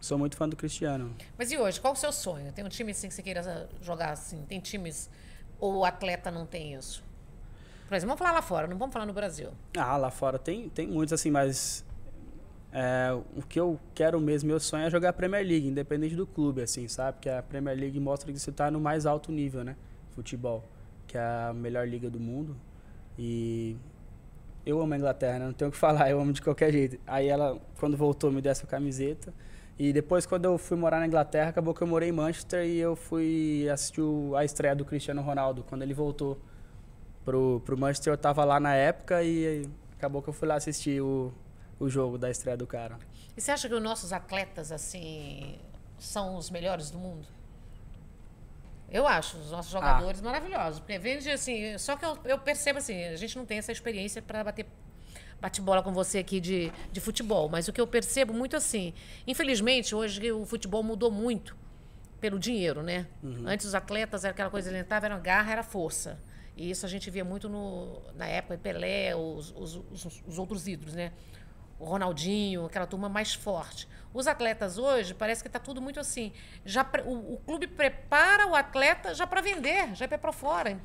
sou muito fã do Cristiano. Mas e hoje, qual o seu sonho? Tem um time assim que você queira jogar assim? Tem times ou o atleta não tem isso? Por exemplo, vamos falar lá fora, não vamos falar no Brasil. Ah, lá fora tem, tem muitos assim, mas é, o que eu quero mesmo, meu sonho é jogar a Premier League, independente do clube, assim, sabe? Porque a Premier League mostra que você está no mais alto nível, né? Futebol, que é a melhor liga do mundo. E eu amo a Inglaterra, né? não tenho o que falar, eu amo de qualquer jeito. Aí ela, quando voltou, me deu essa camiseta. E depois, quando eu fui morar na Inglaterra, acabou que eu morei em Manchester e eu fui assistir a estreia do Cristiano Ronaldo. Quando ele voltou pro, pro Manchester, eu tava lá na época e acabou que eu fui lá assistir o o jogo da estreia do cara. E você acha que os nossos atletas, assim, são os melhores do mundo? Eu acho os nossos ah. jogadores ah. maravilhosos. Porque de, assim, só que eu, eu, percebo assim, a gente não tem essa experiência para bater bate bola com você aqui de, de futebol, mas o que eu percebo muito assim, infelizmente hoje o futebol mudou muito pelo dinheiro, né? Uhum. Antes os atletas era aquela coisa lentava, era garra, era força. E isso a gente via muito no, na época Pelé, os, os, os, os outros ídolos, né? o Ronaldinho, aquela turma mais forte. Os atletas hoje, parece que está tudo muito assim. Já o, o clube prepara o atleta já para vender, já é para fora.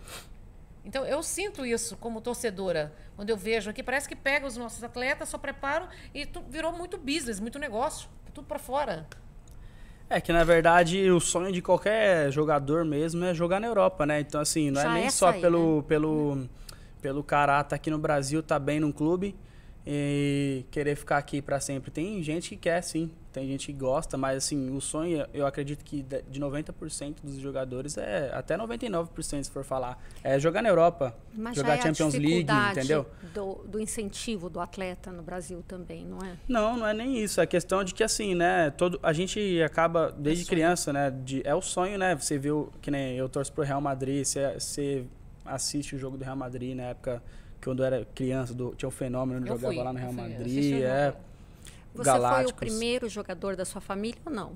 Então eu sinto isso como torcedora, quando eu vejo aqui, parece que pega os nossos atletas, só preparam e tu, virou muito business, muito negócio, tá tudo para fora. É que na verdade o sonho de qualquer jogador mesmo é jogar na Europa, né? Então assim, não é já é nem só aí, pelo né? pelo pelo cara tá aqui no Brasil, tá bem num clube, e querer ficar aqui para sempre. Tem gente que quer, sim. Tem gente que gosta, mas assim, o sonho, eu acredito que de 90% dos jogadores é até 99% se for falar, é jogar na Europa, mas jogar é Champions League, entendeu? Do, do incentivo do atleta no Brasil também, não é? Não, não é nem isso. A é questão de que assim, né, todo a gente acaba desde é criança, né, de, é o sonho, né? Você viu que nem eu torço pro Real Madrid, você, você assiste o jogo do Real Madrid na época quando eu era criança, do, tinha o fenômeno, eu jogava lá no Real Madrid. Fui, é, você foi o primeiro jogador da sua família ou não?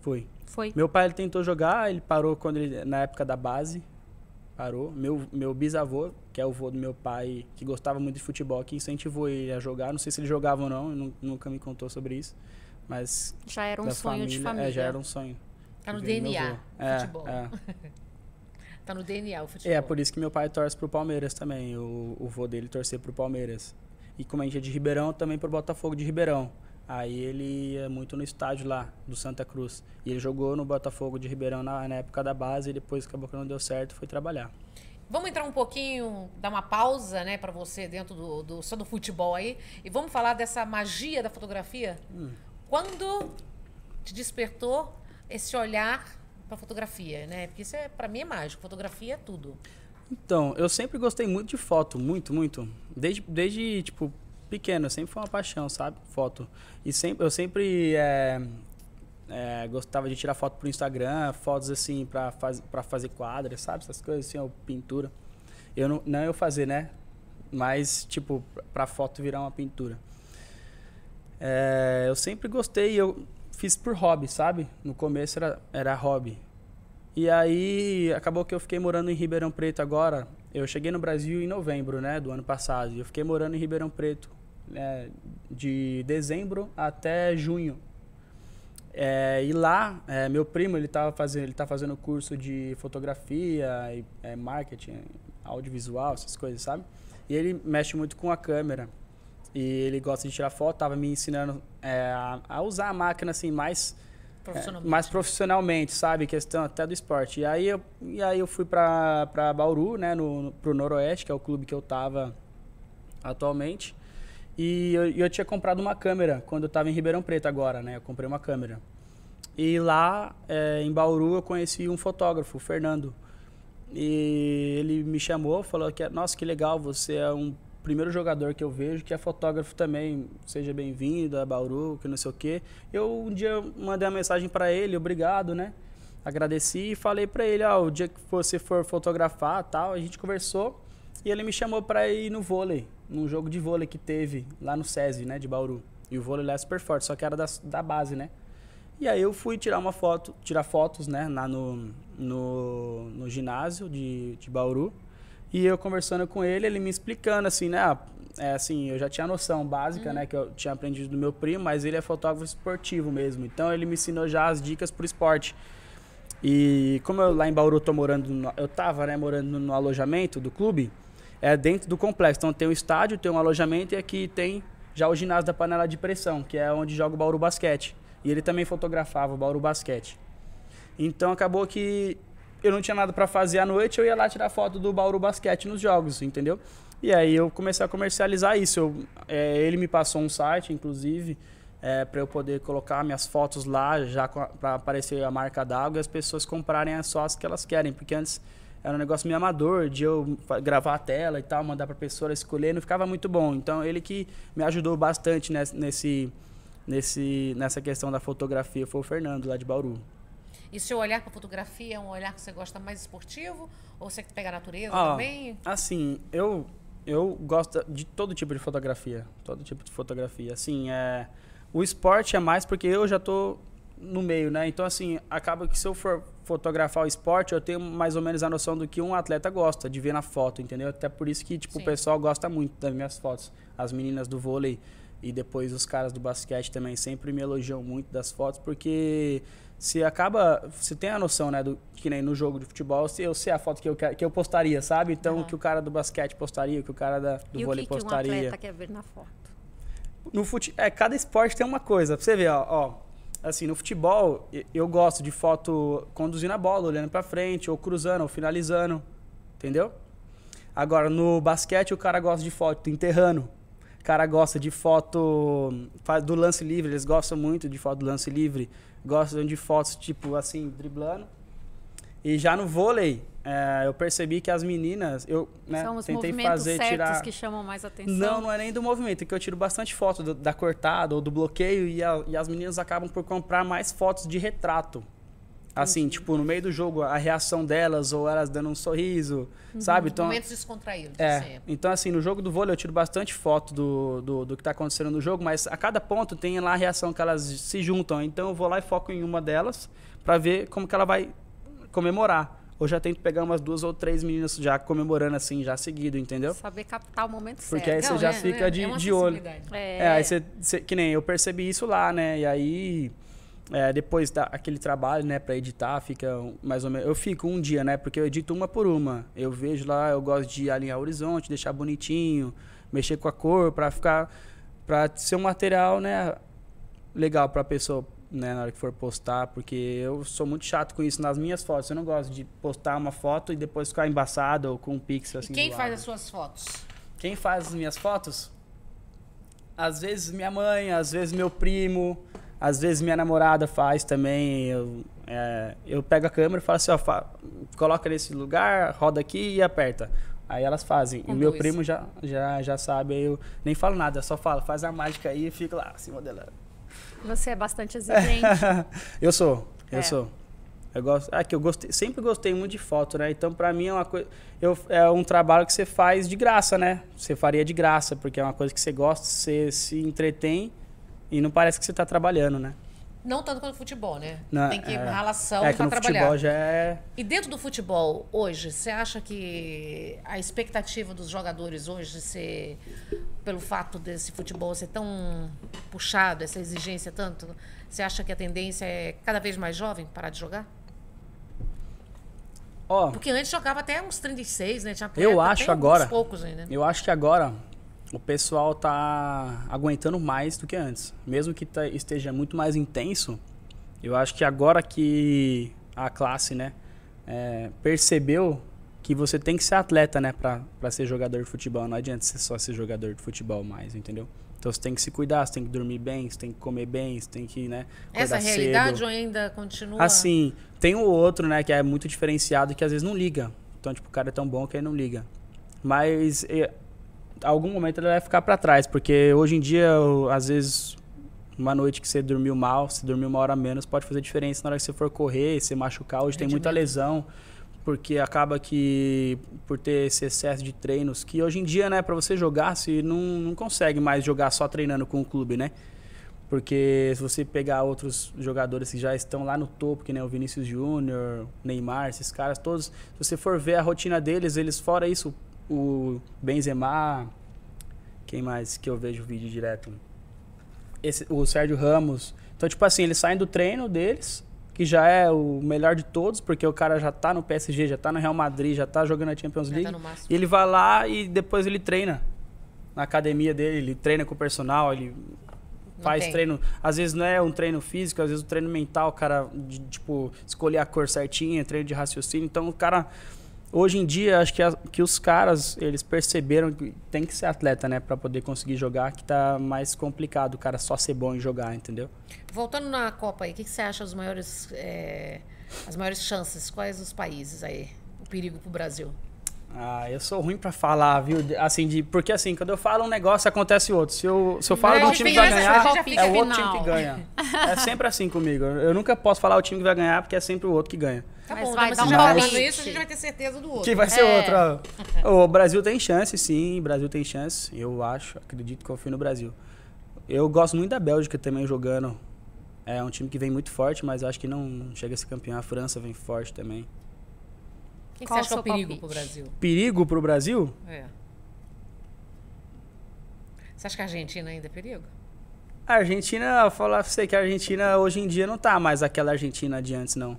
Fui. Foi. Meu pai ele tentou jogar, ele parou quando ele, na época da base. Parou. Meu, meu bisavô, que é o avô do meu pai, que gostava muito de futebol, que incentivou ele a jogar. Não sei se ele jogava ou não, nunca me contou sobre isso. Mas. Já era um sonho família, de família. É, já era um sonho. era no DNA. É, futebol. É. Tá no DNA o futebol. É, por isso que meu pai torce pro Palmeiras também. O, o vô dele torcer pro Palmeiras. E como a gente é de Ribeirão, também pro Botafogo de Ribeirão. Aí ele ia é muito no estádio lá, do Santa Cruz. E ele jogou no Botafogo de Ribeirão na, na época da base e depois acabou que não deu certo foi trabalhar. Vamos entrar um pouquinho, dar uma pausa, né, para você dentro do, do, só do futebol aí e vamos falar dessa magia da fotografia. Hum. Quando te despertou esse olhar para fotografia, né? Porque isso é para mim é mágico, fotografia é tudo. Então, eu sempre gostei muito de foto, muito, muito. Desde, desde tipo, pequeno, sempre foi uma paixão, sabe? Foto. E sempre, eu sempre é, é, gostava de tirar foto pro Instagram, fotos assim, pra, faz, pra fazer quadros, sabe? Essas coisas assim, ou pintura. Eu não, não eu fazer, né? Mas, tipo, pra foto virar uma pintura. É, eu sempre gostei, eu fiz por hobby, sabe? No começo era, era hobby. E aí acabou que eu fiquei morando em Ribeirão Preto agora. Eu cheguei no Brasil em novembro, né, do ano passado. E eu fiquei morando em Ribeirão Preto né, de dezembro até junho. É, e lá, é, meu primo, ele tá fazendo, ele tá fazendo curso de fotografia e é, marketing, audiovisual, essas coisas, sabe? E ele mexe muito com a câmera. E ele gosta de tirar foto, tava me ensinando é, a usar a máquina assim mais é, profissionalmente. É, mais profissionalmente, sabe? Questão até do esporte. E aí eu, e aí eu fui para Bauru, né? No, pro Noroeste, que é o clube que eu tava atualmente. E eu, eu tinha comprado uma câmera quando eu tava em Ribeirão Preto agora, né? Eu comprei uma câmera. E lá é, em Bauru eu conheci um fotógrafo, o Fernando. E ele me chamou, falou que, nossa, que legal, você é um primeiro jogador que eu vejo que é fotógrafo também, seja bem-vindo a é Bauru, que não sei o quê. Eu um dia mandei uma mensagem para ele, obrigado, né? Agradeci e falei para ele, ó, o dia que você for fotografar, tal, a gente conversou e ele me chamou para ir no vôlei, num jogo de vôlei que teve lá no SESI, né, de Bauru. E o vôlei lá é super forte, só que era da, da base, né? E aí eu fui tirar uma foto, tirar fotos, né, lá no, no, no ginásio de, de Bauru. E eu conversando com ele, ele me explicando assim, né? Ah, é, assim, eu já tinha noção básica, né, uhum. né? Que eu tinha aprendido do meu primo, mas ele é fotógrafo esportivo mesmo. Então ele me ensinou já as dicas pro esporte. E como eu lá em Bauru tô morando, no, eu tava, né, morando no alojamento do clube, é dentro do complexo. Então tem um estádio, tem um alojamento e aqui tem já o ginásio da panela de pressão, que é onde joga o Bauru Basquete. E ele também fotografava o Bauru Basquete. Então acabou que eu não tinha nada para fazer à noite, eu ia lá tirar foto do Bauru Basquete nos jogos, entendeu? E aí eu comecei a comercializar isso. Eu, é, ele me passou um site, inclusive, é, para eu poder colocar minhas fotos lá, já para aparecer a marca d'água e as pessoas comprarem só as que elas querem, porque antes era um negócio meio amador de eu gravar a tela e tal, mandar para a pessoa escolher, não ficava muito bom. Então ele que me ajudou bastante nesse, nesse, nessa questão da fotografia foi o Fernando lá de Bauru. E seu olhar para fotografia é um olhar que você gosta mais esportivo? Ou você pega a natureza ah, também? Assim, eu, eu gosto de todo tipo de fotografia. Todo tipo de fotografia. Assim, é, o esporte é mais porque eu já tô no meio, né? Então, assim, acaba que se eu for fotografar o esporte, eu tenho mais ou menos a noção do que um atleta gosta de ver na foto, entendeu? Até por isso que, tipo, Sim. o pessoal gosta muito das minhas fotos. As meninas do vôlei e depois os caras do basquete também sempre me elogiam muito das fotos, porque se acaba. Se tem a noção, né? Do, que nem no jogo de futebol, se eu sei a foto que eu, que eu postaria, sabe? Então, uhum. que o cara do basquete postaria, que o cara da, do e vôlei que postaria. E o que um atleta quer ver na foto? No fute... É, cada esporte tem uma coisa. Pra você ver, ó, ó assim, no futebol, eu gosto de foto conduzindo a bola, olhando para frente, ou cruzando, ou finalizando, entendeu? Agora, no basquete, o cara gosta de foto enterrando, cara gosta de foto do lance livre, eles gostam muito de foto do lance livre, gostam de fotos tipo assim, driblando. E já no vôlei, é, eu percebi que as meninas, eu né, São os tentei movimentos fazer certos tirar. que chamam mais atenção. Não, não é nem do movimento, é que eu tiro bastante foto do, da cortada ou do bloqueio e, a, e as meninas acabam por comprar mais fotos de retrato. Assim, uhum. tipo, no meio do jogo, a reação delas ou elas dando um sorriso, uhum. sabe? Então, Momentos descontraídos. É. Então, assim, no jogo do vôlei eu tiro bastante foto do, do, do que está acontecendo no jogo, mas a cada ponto tem lá a reação que elas se juntam. Então eu vou lá e foco em uma delas para ver como que ela vai comemorar. Ou já tento pegar umas duas ou três meninas já comemorando assim, já seguido, entendeu? Saber captar o momento Porque certo. Porque aí você Não, já é, fica é, de, de olho. É. é, aí você, você, que nem eu percebi isso lá, né? E aí é, depois daquele aquele trabalho, né, para editar, fica mais ou menos. Eu fico um dia, né, porque eu edito uma por uma. Eu vejo lá, eu gosto de alinhar o horizonte, deixar bonitinho, mexer com a cor para ficar, para ser um material, né, legal para a pessoa, né, na hora que for postar, porque eu sou muito chato com isso nas minhas fotos. Eu não gosto de postar uma foto e depois ficar embaçado ou com um pixel assim. E quem faz as suas fotos? Quem faz as minhas fotos? Às vezes minha mãe, às vezes meu primo. Às vezes minha namorada faz também. Eu, é, eu pego a câmera e falo assim, ó, fa coloca nesse lugar, roda aqui e aperta. Aí elas fazem. Um O meu primo já, já, já sabe, eu nem falo nada, só falo, faz a mágica aí e fico lá, assim, modelando. Você é bastante exigente. eu sou, eu é. sou. Eu gosto, é que eu gostei, sempre gostei muito de foto, né? Então, para mim é uma coisa, eu, é um trabalho que você faz de graça, né? Você faria de graça, porque é uma coisa que você gosta, você se entretém e não parece que você está trabalhando, né? Não tanto quanto futebol, né? Não, Tem que é, relação é, que no trabalhar. Tá futebol já é... E dentro do futebol, hoje, você acha que a expectativa dos jogadores hoje ser... Pelo fato desse futebol ser tão puxado, essa exigência tanto, você acha que a tendência é cada vez mais jovem parar de jogar? Oh, Porque antes jogava até uns 36, né? Tinha eu até acho agora. Poucos ainda. Eu acho que agora o pessoal tá aguentando mais do que antes. Mesmo que tá, esteja muito mais intenso, eu acho que agora que a classe, né, é, percebeu que você tem que ser atleta, né, para ser jogador de futebol. Não adianta você só ser jogador de futebol mais, entendeu? Então você tem que se cuidar, você tem que dormir bem, você tem que comer bem, você tem que, né? Essa realidade cedo. ainda continua? Assim, tem o outro, né, que é muito diferenciado que às vezes não liga. Então, tipo, o cara é tão bom que ele não liga. Mas algum momento ele vai ficar para trás, porque hoje em dia, às vezes, uma noite que você dormiu mal, se dormiu uma hora menos, pode fazer diferença na hora que você for correr, se machucar. Hoje é tem muita lesão, porque acaba que por ter esse excesso de treinos, que hoje em dia, né, para você jogar, se não, não consegue mais jogar só treinando com o clube, né? Porque se você pegar outros jogadores que já estão lá no topo, que nem o Vinícius Júnior, Neymar, esses caras todos, se você for ver a rotina deles, eles fora isso, o Benzema, quem mais que eu vejo o vídeo direto? Esse, o Sérgio Ramos. Então, tipo assim, eles saem do treino deles, que já é o melhor de todos, porque o cara já tá no PSG, já tá no Real Madrid, já tá jogando a Champions tá League. Tá e ele vai lá e depois ele treina na academia dele, ele treina com o personal, ele não faz tem. treino. Às vezes não é um treino físico, às vezes o um treino mental, o cara, de, tipo, escolher a cor certinha, treino de raciocínio. Então o cara Hoje em dia, acho que, a, que os caras, eles perceberam que tem que ser atleta, né? para poder conseguir jogar, que tá mais complicado o cara só ser bom em jogar, entendeu? Voltando na Copa aí, o que, que, você acha os maiores, é, as maiores chances? Quais os países aí? O perigo para o Brasil? Ah, eu sou ruim para falar, viu? Assim, de, porque assim, quando eu falo um negócio, acontece outro. Se eu, se eu falo é do time que vai ganhar, é o outro final. time que ganha. É sempre assim comigo. Eu nunca posso falar o time que vai ganhar, porque é sempre o outro que ganha. Tá mas bom, vai né? dar um falando isso, a gente vai ter certeza do outro. Que vai ser é. outra. O Brasil tem chance, sim. O Brasil tem chance. Eu acho, acredito, confio no Brasil. Eu gosto muito da Bélgica também jogando. É um time que vem muito forte, mas acho que não chega a ser campeão. A França vem forte também. Quem Qual que você acha que é o perigo palpite? pro Brasil? Perigo pro Brasil? É. Você acha que a Argentina ainda é perigo? A Argentina, falar pra você que a Argentina hoje em dia não tá mais aquela Argentina de antes, não.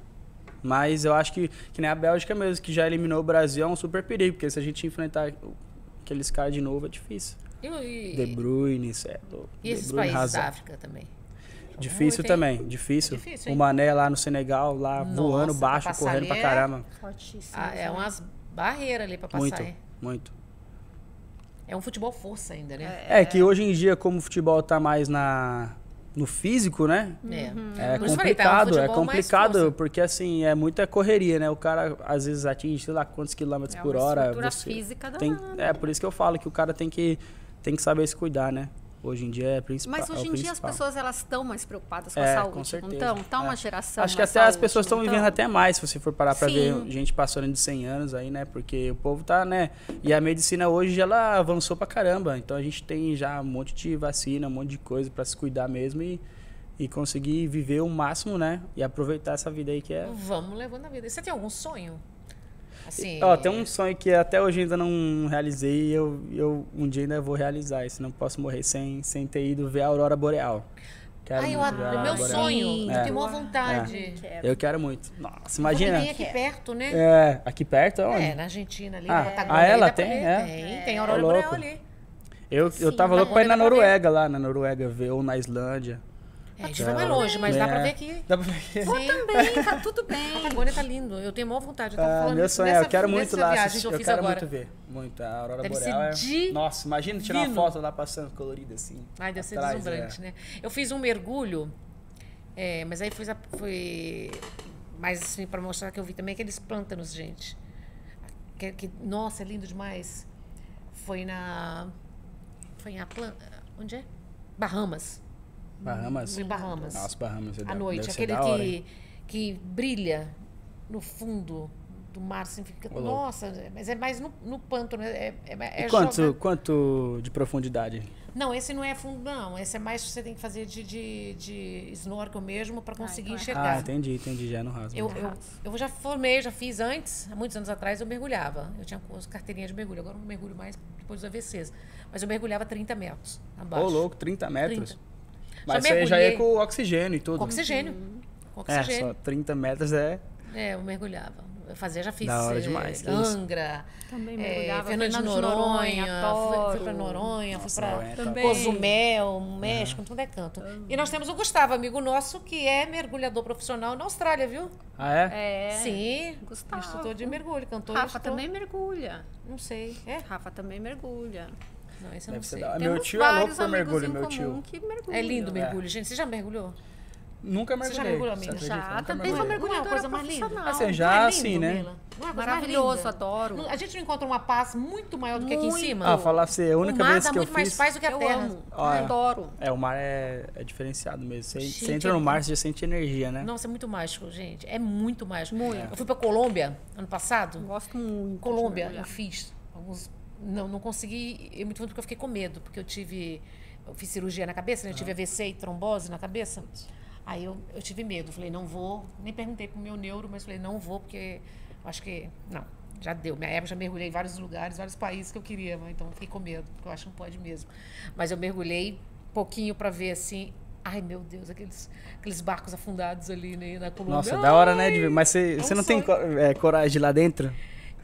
Mas eu acho que, que nem a Bélgica mesmo, que já eliminou o Brasil, é um super perigo, porque se a gente enfrentar aqueles caras de novo é difícil. E, De Bruyne, certo? É e esses Bruyne, países Hazard. da África também? Difícil também, difícil. É difícil o Mané lá no Senegal, lá Nossa, voando baixo, pra correndo é pra caramba. Fortíssimo. Ah, é umas barreiras ali pra passar. Muito, muito. É um futebol força ainda, né? É, é, que hoje em dia, como o futebol tá mais na, no físico, né? É, é, uhum. é complicado, falei, tá, um é, é complicado, porque assim, é muita correria, né? O cara às vezes atinge, sei lá, quantos quilômetros é por hora. Você física da É, por isso que eu falo que o cara tem que, tem que saber se cuidar, né? Hoje em dia é principal. Mas é hoje em dia as pessoas elas estão mais preocupadas com é, a saúde. Com certeza. Então, tá é. uma geração. Acho que até saúde, as pessoas estão vivendo até mais, se você for parar para ver gente passando de 100 anos aí, né? Porque o povo tá, né? E a medicina hoje ela avançou para caramba. Então a gente tem já um monte de vacina, um monte de coisa para se cuidar mesmo e e conseguir viver o máximo, né? E aproveitar essa vida aí que é. Vamos levando a vida. Você tem algum sonho? Assim, ó, tem um sonho que até hoje ainda não realizei e eu, eu um dia ainda vou realizar. Isso não posso morrer sem, sem ter ido ver a Aurora Boreal. Quero Ai, eu adoro. Meu sonho. É. Eu tenho uma é. vontade. É. Eu quero muito. Nossa, imagina. Tem aqui perto, né? É, aqui perto? Onde? É, na Argentina, ali. Ah, ah ela tem? É. Tem, tem Aurora é Boreal ali. Eu, Sim, eu tava louco pra ir na Noruega, lá na Noruega, ver, ou na Islândia. É, a gente vai mais longe, mas dá pra ver que. Dá pra ver que. Tá Sim. também, tá tudo bem. A tá Patagônia tá lindo. Eu tenho maior vontade. Eu tava ah, meu sonho, é, eu quero muito lá assistir. Eu, eu quero agora. muito ver. Muito. A Aurora deve Boreal é. Nossa, imagina tirar uma foto lá passando colorida assim. Ai, deve atrás, ser é. deslumbrante, é. né? Eu fiz um mergulho, é, mas aí foi, foi. Mas assim, pra mostrar que eu vi também aqueles pântanos, gente. Que, que, nossa, é lindo demais. Foi na. Foi em Atlanta. Onde é? Bahamas. Bahamas. Em Bahamas. As Bahamas. É à noite. Aquele que, hora, que brilha no fundo do mar, assim, fica, nossa, mas é mais no, no pântano. É, é, é quanto, quanto de profundidade? Não, esse não é fundo, não. Esse é mais que você tem que fazer de, de, de snorkel mesmo para ah, conseguir ah, então é. enxergar. Ah, entendi, entendi. Já é no raso. Eu, é eu, eu, já formei, já fiz antes, há muitos anos atrás, eu mergulhava. Eu tinha carteirinha de mergulho, agora eu não mergulho mais depois dos AVCs. Mas eu mergulhava 30 metros abaixo. Ô, louco, 30 metros? 30. Mas você já ia com oxigênio e tudo. Com né? oxigênio. É, com oxigênio. É, só 30 metros é. É, eu mergulhava. Eu fazia, já fiz. Da hora eh, demais. É, Angra. Também eh, mergulhava. É, Fernando de Noronha. fui, pra Noronha, fui pra também. Cozumel, é. México, tudo é canto. Uhum. E nós temos o Gustavo, amigo nosso, que é mergulhador profissional na Austrália, viu? Ah, é? É. Sim. Gustavo. Instrutor de mergulho, cantor. Rafa também mergulha. Não sei. É? Rafa também mergulha. Não, eu não sei. Da... É meu tio é louco por mergulho, meu tio. É lindo é. mergulho, gente. Você já mergulhou? Nunca mergulhei. Você já mergulhou, amiga? Já, também foi mergulhadora assim, é, assim, né? é coisa mais linda. Assim, já, é assim, né? Maravilhoso, adoro. a gente não encontra uma paz muito maior do que muito. aqui em cima? Ah, falar assim, a única vez que eu fiz... O mar dá muito mais paz do que a eu terra. Amo. Olha, ah, adoro. É, o mar é, é diferenciado mesmo. Você, você entra no mar, você já sente energia, né? Nossa, é muito mágico, gente. É muito mágico. Muito. Eu fui pra Colômbia ano passado. Gosto muito. Colômbia, eu fiz alguns não, não consegui ir muito fundo porque eu fiquei com medo, porque eu tive. Eu fiz cirurgia na cabeça, né? Eu tive AVC ah. e trombose na cabeça. Aí eu, eu tive medo, falei, não vou. Nem perguntei pro meu neuro, mas falei, não vou, porque acho que. Não, já deu. Minha época já mergulhei em vários lugares, vários países que eu queria, mas né? então fiquei com medo, porque eu acho que não pode mesmo. Mas eu mergulhei pouquinho para ver assim. Ai, meu Deus, aqueles, aqueles barcos afundados ali né, na Colômbia. Nossa, Ai, da hora, né? De ver. Mas você, é um você não sonho. tem é, coragem lá dentro?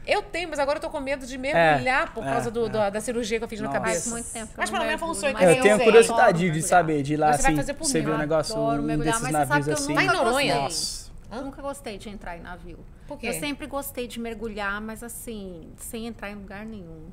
Eu tenho, mas agora eu tô com medo de é, mergulhar por é, causa do, é. do- da cirurgia que eu fiz na cabeça. Faz muito tempo Mas pelo menos foi um mergulho, sonho que eu eu tenho curiosidade de saber, de ir lá assim, você ver vê um negócio, adoro um mergulhar, desses mas você sabe navios que eu assim. nunca Vai em Noronha. gostei. Nunca gostei de entrar em navio. Por quê? Eu sempre gostei de mergulhar, mas assim, sem entrar em lugar nenhum.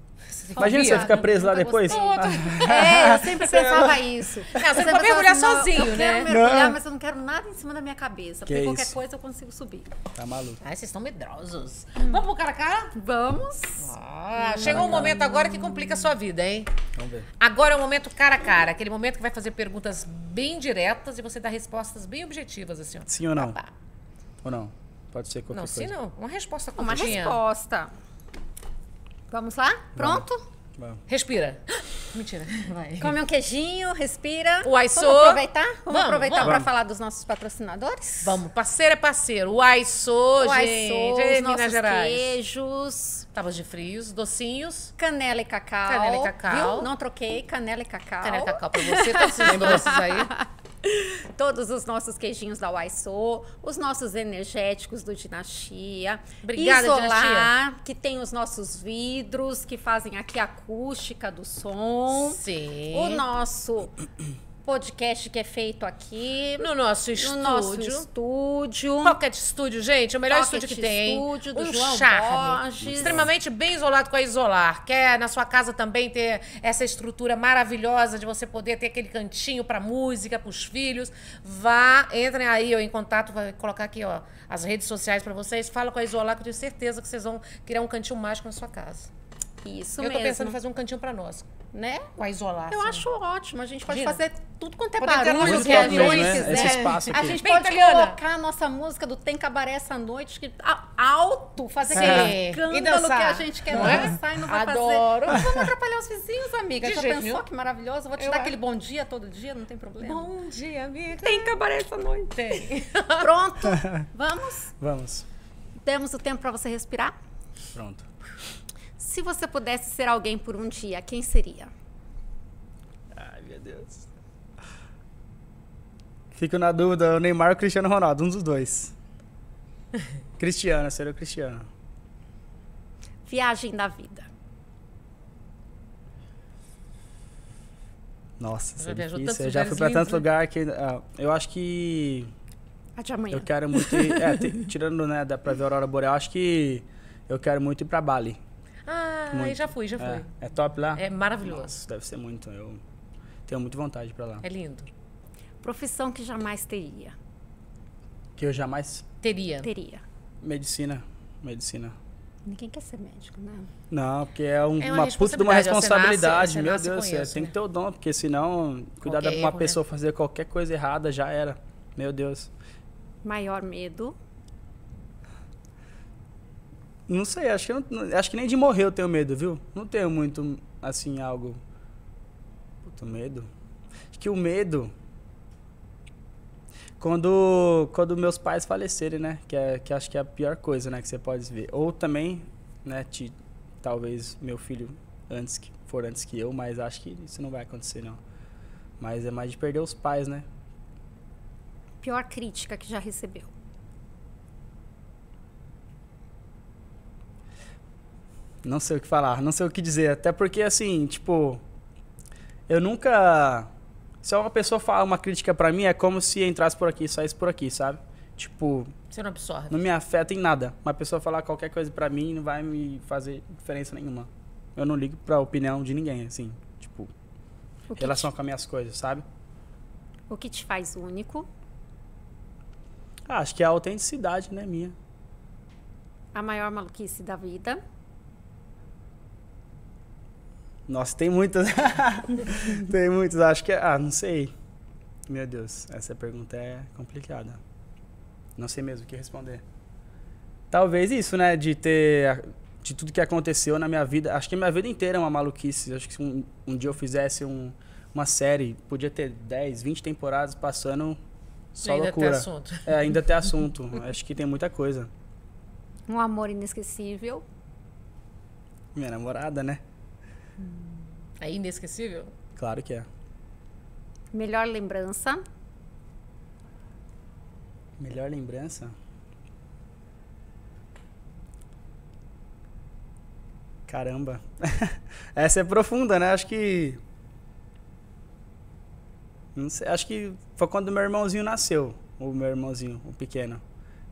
Imagina você ficar preso lá depois. É, eu sempre pensava isso. Não, é, você vai mergulhar assim, sozinho, eu né? Eu quero mergulhar, não. mas eu não quero nada em cima da minha cabeça. Que porque é qualquer coisa eu consigo subir. Tá maluco. Ai, vocês estão medrosos. Hum. Vamos pro cara a cara? Vamos. Ah, hum. chegou um momento agora que complica a sua vida, hein? Vamos ver. Agora é o momento cara a cara. Aquele momento que vai fazer perguntas bem diretas e você dá respostas bem objetivas, assim. Ó. Sim ou não? tá. Ou não? Pode ser qualquer não, coisa. Não, se não. Uma resposta com Uma resposta. Vamos lá? Pronto? Vamos. Respira. Mentira. Vai. Come um queijinho, respira. O ISO. Vamos aproveitar? Vamos, vamos aproveitar para falar dos nossos patrocinadores? Vamos. Parceiro é parceiro. O ISO, o gente. ISO, é Minas Gerais. queijos. Tábuas de frios, docinhos. Canela e cacau. Canela e cacau. Viu? Não troquei. Canela e cacau. Canela e cacau para você. Todos os doces aí. Todos os nossos queijinhos da Waiso, os nossos energéticos do Dinastia. Obrigada, Isolar, Dinastia. que tem os nossos vidros, que fazem aqui a acústica do som. Sim. O nosso podcast que é feito aqui. No nosso estúdio. No nosso estúdio. Pocket Estúdio, gente. o melhor Pocket estúdio que tem. Estúdio do um João charme. Borges. Extremamente bem isolado com a Isolar. Quer na sua casa também ter essa estrutura maravilhosa de você poder ter aquele cantinho para música, para os filhos. Vá, entrem aí em contato, vai colocar aqui ó, as redes sociais para vocês. Fala com a Isolar que eu tenho certeza que vocês vão criar um cantinho mágico na sua casa. Isso eu mesmo. Eu tô pensando em fazer um cantinho para nós. Né? Pra isolar. Eu assim. acho ótimo. A gente pode Gira. fazer tudo quanto é pode barulho, reuniões, né? né? Esse espaço aqui. A gente Bem, pode colocar a nossa música do Tem Cabaré essa noite, que alto, fazer Sim. aquele escândalo que a gente quer não é? dançar é? e não vai Adoro. fazer. vamos atrapalhar os vizinhos, amiga. De Já pensou que maravilhoso? vou te eu dar acho. aquele bom dia todo dia, não tem problema. Bom dia, amiga. Tem Cabaré essa noite. Tem. Pronto. Vamos? Vamos. Temos o tempo para você respirar? Pronto. Se você pudesse ser alguém por um dia, quem seria? Ai, meu Deus. Fico na dúvida, o Neymar ou o Cristiano Ronaldo, um dos dois. Cristiano, seria o Cristiano. Viagem da vida. Nossa, isso é difícil. Eu já fui pra tanto né? lugar que. Ah, eu acho que. A de amanhã. Eu quero muito ir, é, tirando né, da, pra ver a Aurora Boreal, acho que eu quero muito ir pra Bali gosto muito. já fui, já é. fui. É, é top lá? É maravilhoso. Nossa, deve ser muito. Eu tenho muita vontade para lá. É lindo. Profissão que jamais teria. Que eu jamais teria. Teria. Medicina, medicina. Ninguém quer ser médico, né? Não, porque é, um, é uma, uma puta de uma responsabilidade. Você nasce, você Meu Deus, você isso, tem né? que ter o dom, porque senão, cuidar de uma erro, pessoa né? fazer qualquer coisa errada já era. Meu Deus. Maior medo? Não sei, acho que, não, acho que nem de morrer eu tenho medo, viu? Não tenho muito, assim, algo. Puto medo. Acho que o medo. Quando, quando meus pais falecerem, né? Que, é, que acho que é a pior coisa, né? Que você pode ver. Ou também, né? Te, talvez meu filho antes que for antes que eu, mas acho que isso não vai acontecer, não. Mas é mais de perder os pais, né? Pior crítica que já recebeu. Não sei o que falar, não sei o que dizer. Até porque, assim, tipo, eu nunca. Se uma pessoa fala uma crítica para mim, é como se entrasse por aqui e saísse por aqui, sabe? Tipo. Você não absorve. Não me afeta em nada. Uma pessoa falar qualquer coisa para mim não vai me fazer diferença nenhuma. Eu não ligo pra opinião de ninguém, assim. Tipo. Em relação te... com as minhas coisas, sabe? O que te faz único? Ah, acho que é a autenticidade, né, minha. A maior maluquice da vida? Nossa, tem muitas. tem muitas. Acho que. É, ah, não sei. Meu Deus, essa pergunta é complicada. Não sei mesmo o que responder. Talvez isso, né? De ter. De tudo que aconteceu na minha vida. Acho que minha vida inteira é uma maluquice. Acho que se um, um dia eu fizesse um, uma série, podia ter 10, 20 temporadas passando só ainda loucura. Ainda assunto. É, ainda tem assunto. Acho que tem muita coisa. Um amor inesquecível. Minha namorada, né? É inesquecível? Claro que é. Melhor lembrança? Melhor lembrança? Caramba. Essa é profunda, né? Acho que. Não Sei, acho que foi quando meu irmãozinho nasceu. O meu irmãozinho, o pequeno.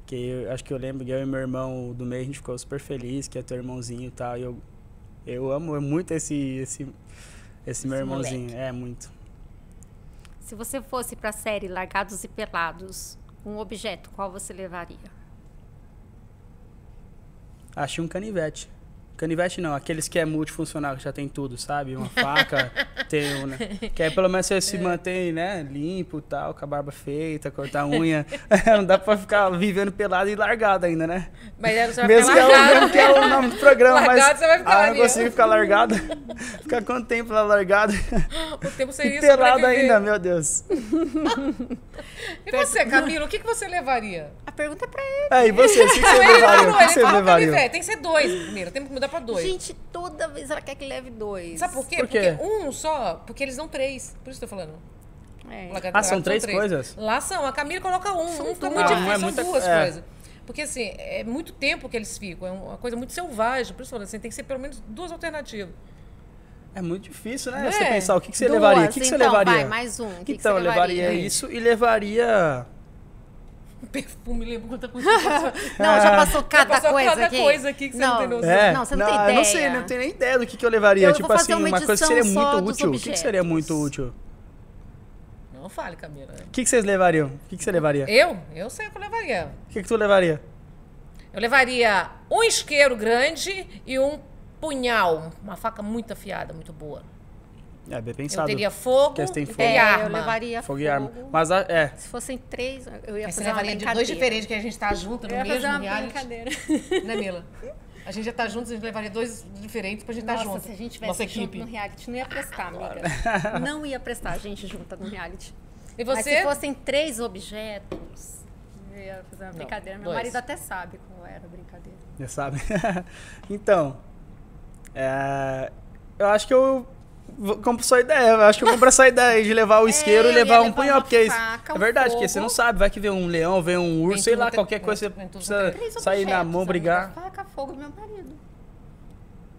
Que eu, acho que eu lembro que eu e meu irmão do meio a gente ficou super feliz, que é teu irmãozinho e tal. E eu eu amo muito esse, esse, esse, esse meu irmãozinho. Moleque. É, muito. Se você fosse para a série Largados e Pelados, um objeto, qual você levaria? Achei um canivete. Canivete não, aqueles que é multifuncional, que já tem tudo, sabe? Uma faca, tem né? Que aí pelo menos você se é. mantém, né? Limpo e tal, com a barba feita, cortar a unha. não dá pra ficar vivendo pelado e largado ainda, né? Mas é, você mesmo que É o, mesmo que é o nome do programa, largado, mas. Você vai ficar ah, não consigo ficar largado. ficar quanto tempo lá largado? O tempo seria pelado ainda, meu Deus. e você, Camilo, o que, que você levaria? A pergunta é pra ele. É, e você? O que, que você levaria? Não, o que você levaria? tem que ser dois primeiro, tem que mudar pra dois. Gente, toda vez ela quer que leve dois. Sabe por quê? Por quê? Porque um só, porque eles dão três. Por isso que eu tô falando. É. ah, são, são três, coisas? Lá são. A Camila coloca um. São um fica muito difícil, é são muita... duas é. coisas. Porque, assim, é muito tempo que eles ficam. É uma coisa muito selvagem. Por isso, assim, tem que ser pelo menos duas alternativas. É muito difícil, né? É. Você pensar o que, que você duas, levaria. O que, que então, você levaria? Vai, mais um. Que então, que levaria? levaria isso e levaria perfume, lembro quanta coisa Não, já ah. passou cada já passou coisa cada aqui. coisa aqui que você não, não tem noção. É. Não, você não, não, tem ideia. Eu não sei, não tenho nem ideia do que, que eu levaria. Eu tipo assim, uma, uma coisa que seria muito útil. O que, que, seria muito útil? Não fale, Camila. O que, que vocês levariam? O que, que você levaria? Eu? Eu sei o que eu levaria. O que, que tu levaria? Eu levaria um isqueiro grande e um punhal. Uma faca muito afiada, muito boa. É, bem pensado. Eu teria fogo Porque tem fogo. e é, arma. levaria fogo, e arma. Mas a- ah, é, Se fossem três, eu ia você fazer uma levaria de brincadeira. dois diferentes que a gente tá junto no Eu ia mesmo fazer uma reality. brincadeira. Né, Mila? A gente já tá junto a gente levaria dois diferentes pra gente estar tá Nossa, se a gente tivesse Nossa junto equipe. no reality, não ia prestar, amiga. Não ia prestar a gente junta no reality. E Mas você? se fossem três objetos, eu ia fazer uma brincadeira. Meu dois. marido até sabe como era a brincadeira. já sabe. então, é, eu acho que eu compro sua ideia. Acho que eu compro essa ideia de levar o é, isqueiro é, e levar, levar um punhal, porque é faca, é, verdade, fogo. porque você não sabe, vai que vem um leão, vem um urso, vem sei lá, é qualquer coisa, você precisa sair na mão, brigar. Faca, fogo, meu marido.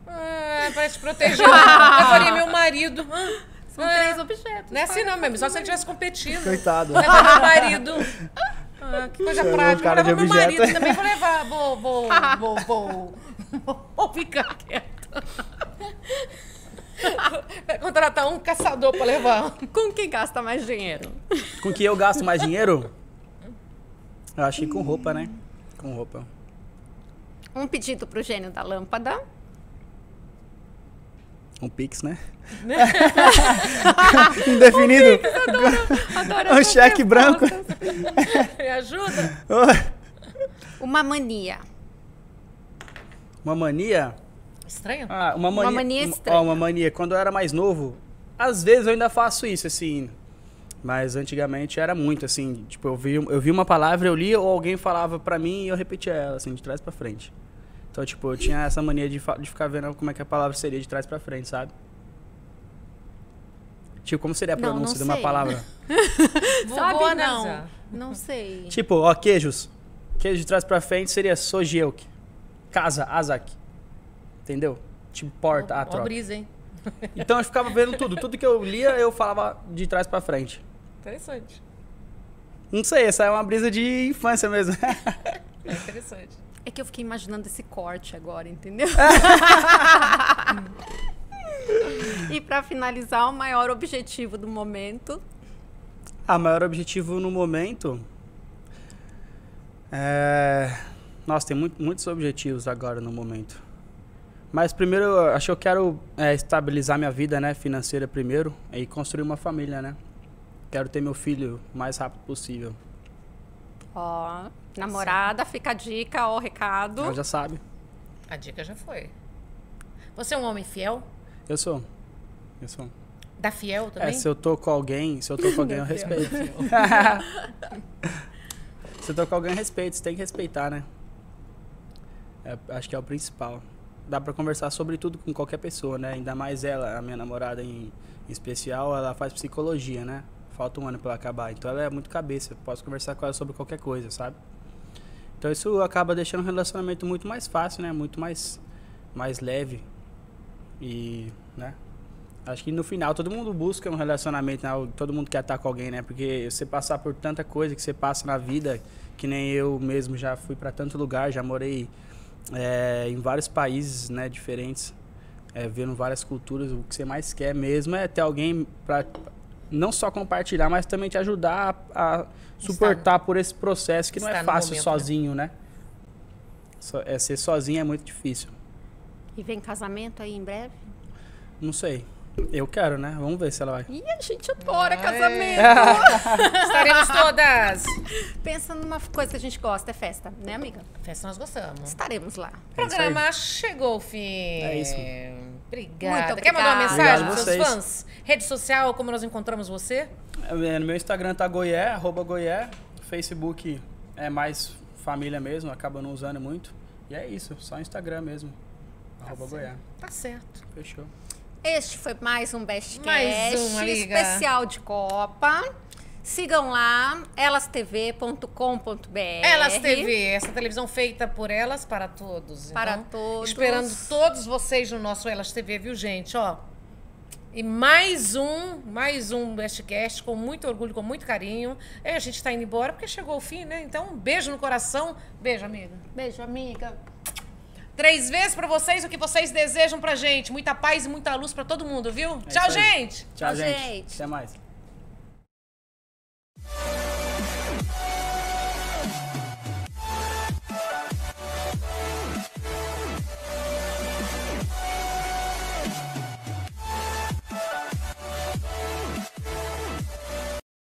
Ah, pra te proteger. eu faria meu marido. São ah, três objetos. Não é assim não, mesmo. Só se ele tivesse competido. Coitado. Levar meu marido. Ah, que coisa Chegou prática. vou levar meu objeto. marido também. Vou levar. Vou, vou, vou, vou. Vou ficar quieto Vai contratar um caçador para levar. Com quem gasta mais dinheiro? Com que eu gasto mais dinheiro? Eu acho que com roupa, né? Com roupa. Um pedido pro gênio da lâmpada. Um pix, né? Indefinido. Um, pix, adoro, adoro um cheque branco. Me ajuda? Oh. Uma mania. Uma mania? Estranho? Ah, uma mania, uma mania estranha. Ó, uma mania. Quando eu era mais novo, às vezes eu ainda faço isso, assim. Mas antigamente era muito, assim. Tipo, eu vi, eu vi uma palavra, eu li, ou alguém falava pra mim e eu repetia ela, assim, de trás pra frente. Então, tipo, eu tinha essa mania de, de ficar vendo como é que a palavra seria de trás pra frente, sabe? Tipo, como seria a pronúncia não, não de uma sei. palavra? Sabe, né, não. Não sei. Tipo, ó, queijos. Queijo de trás pra frente seria sojeuk. Casa, azak. Entendeu? Te importa a ah, troca. brisa, hein? Então eu ficava vendo tudo. Tudo que eu lia, eu falava de trás para frente. Interessante. Não sei, essa é uma brisa de infância mesmo. É interessante. É que eu fiquei imaginando esse corte agora, entendeu? e para finalizar, o maior objetivo do momento? Ah, maior objetivo no momento? É... Nossa, tem muito, muitos objetivos agora no momento. Mas primeiro, eu acho que eu quero é, estabilizar minha vida né, financeira primeiro e construir uma família, né? Quero ter meu filho o mais rápido possível. Ó, namorada, fica a dica, ó, o recado. Ela já sabe. A dica já foi. Você é um homem fiel? Eu sou. Eu sou. Da fiel também? É, se eu tô com alguém, se eu tô com alguém, eu respeito. se eu tô com alguém, eu respeito. Você tem que respeitar, né? É, acho que é o principal dá para conversar sobre tudo com qualquer pessoa, né? Ainda mais ela, a minha namorada em, em especial, ela faz psicologia, né? Falta um ano para acabar. Então ela é muito cabeça, posso conversar com ela sobre qualquer coisa, sabe? Então isso acaba deixando o relacionamento muito mais fácil, né? Muito mais mais leve. E, né? Acho que no final todo mundo busca um relacionamento, né? todo mundo quer estar com alguém, né? Porque você passar por tanta coisa que você passa na vida, que nem eu mesmo já fui para tanto lugar, já morei é, em vários países né, diferentes, é, vendo várias culturas, o que você mais quer mesmo é ter alguém para não só compartilhar, mas também te ajudar a, a suportar por esse processo que não é fácil momento, né? sozinho, né? né? So, é, ser sozinho é muito difícil. E vem casamento aí em breve? Não sei. Eu quero, né? Vamos ver se ela vai. Ih, a gente adora é. casamento! Estaremos todas! Pensa numa coisa que a gente gosta, é festa, né, amiga? Festa nós gostamos. Estaremos lá. O é programa chegou ao fim. É isso. Obrigada. Muito obrigada. Quer mandar uma mensagem para seus fãs? Rede social, como nós encontramos você? É, no meu Instagram tá goié, arroba goié. Facebook é mais família mesmo, acaba não usando muito. E é isso, só Instagram mesmo. Tá arroba certo. goié. Tá certo. Fechou. Este foi mais um best mais especial de Copa. Sigam lá, elastv.com.br. Elas TV, essa televisão feita por elas para todos. Para então, todos. Esperando todos vocês no nosso Elas TV, viu, gente? Ó. E mais um, mais um best cast com muito orgulho, com muito carinho. E é, a gente está indo embora porque chegou o fim, né? Então, um beijo no coração. Beijo, amiga. Beijo, amiga três vezes para vocês o que vocês desejam pra gente. Muita paz e muita luz para todo mundo, viu? É Tchau, gente! Tchau, Tchau, gente! Tchau, gente! Até mais!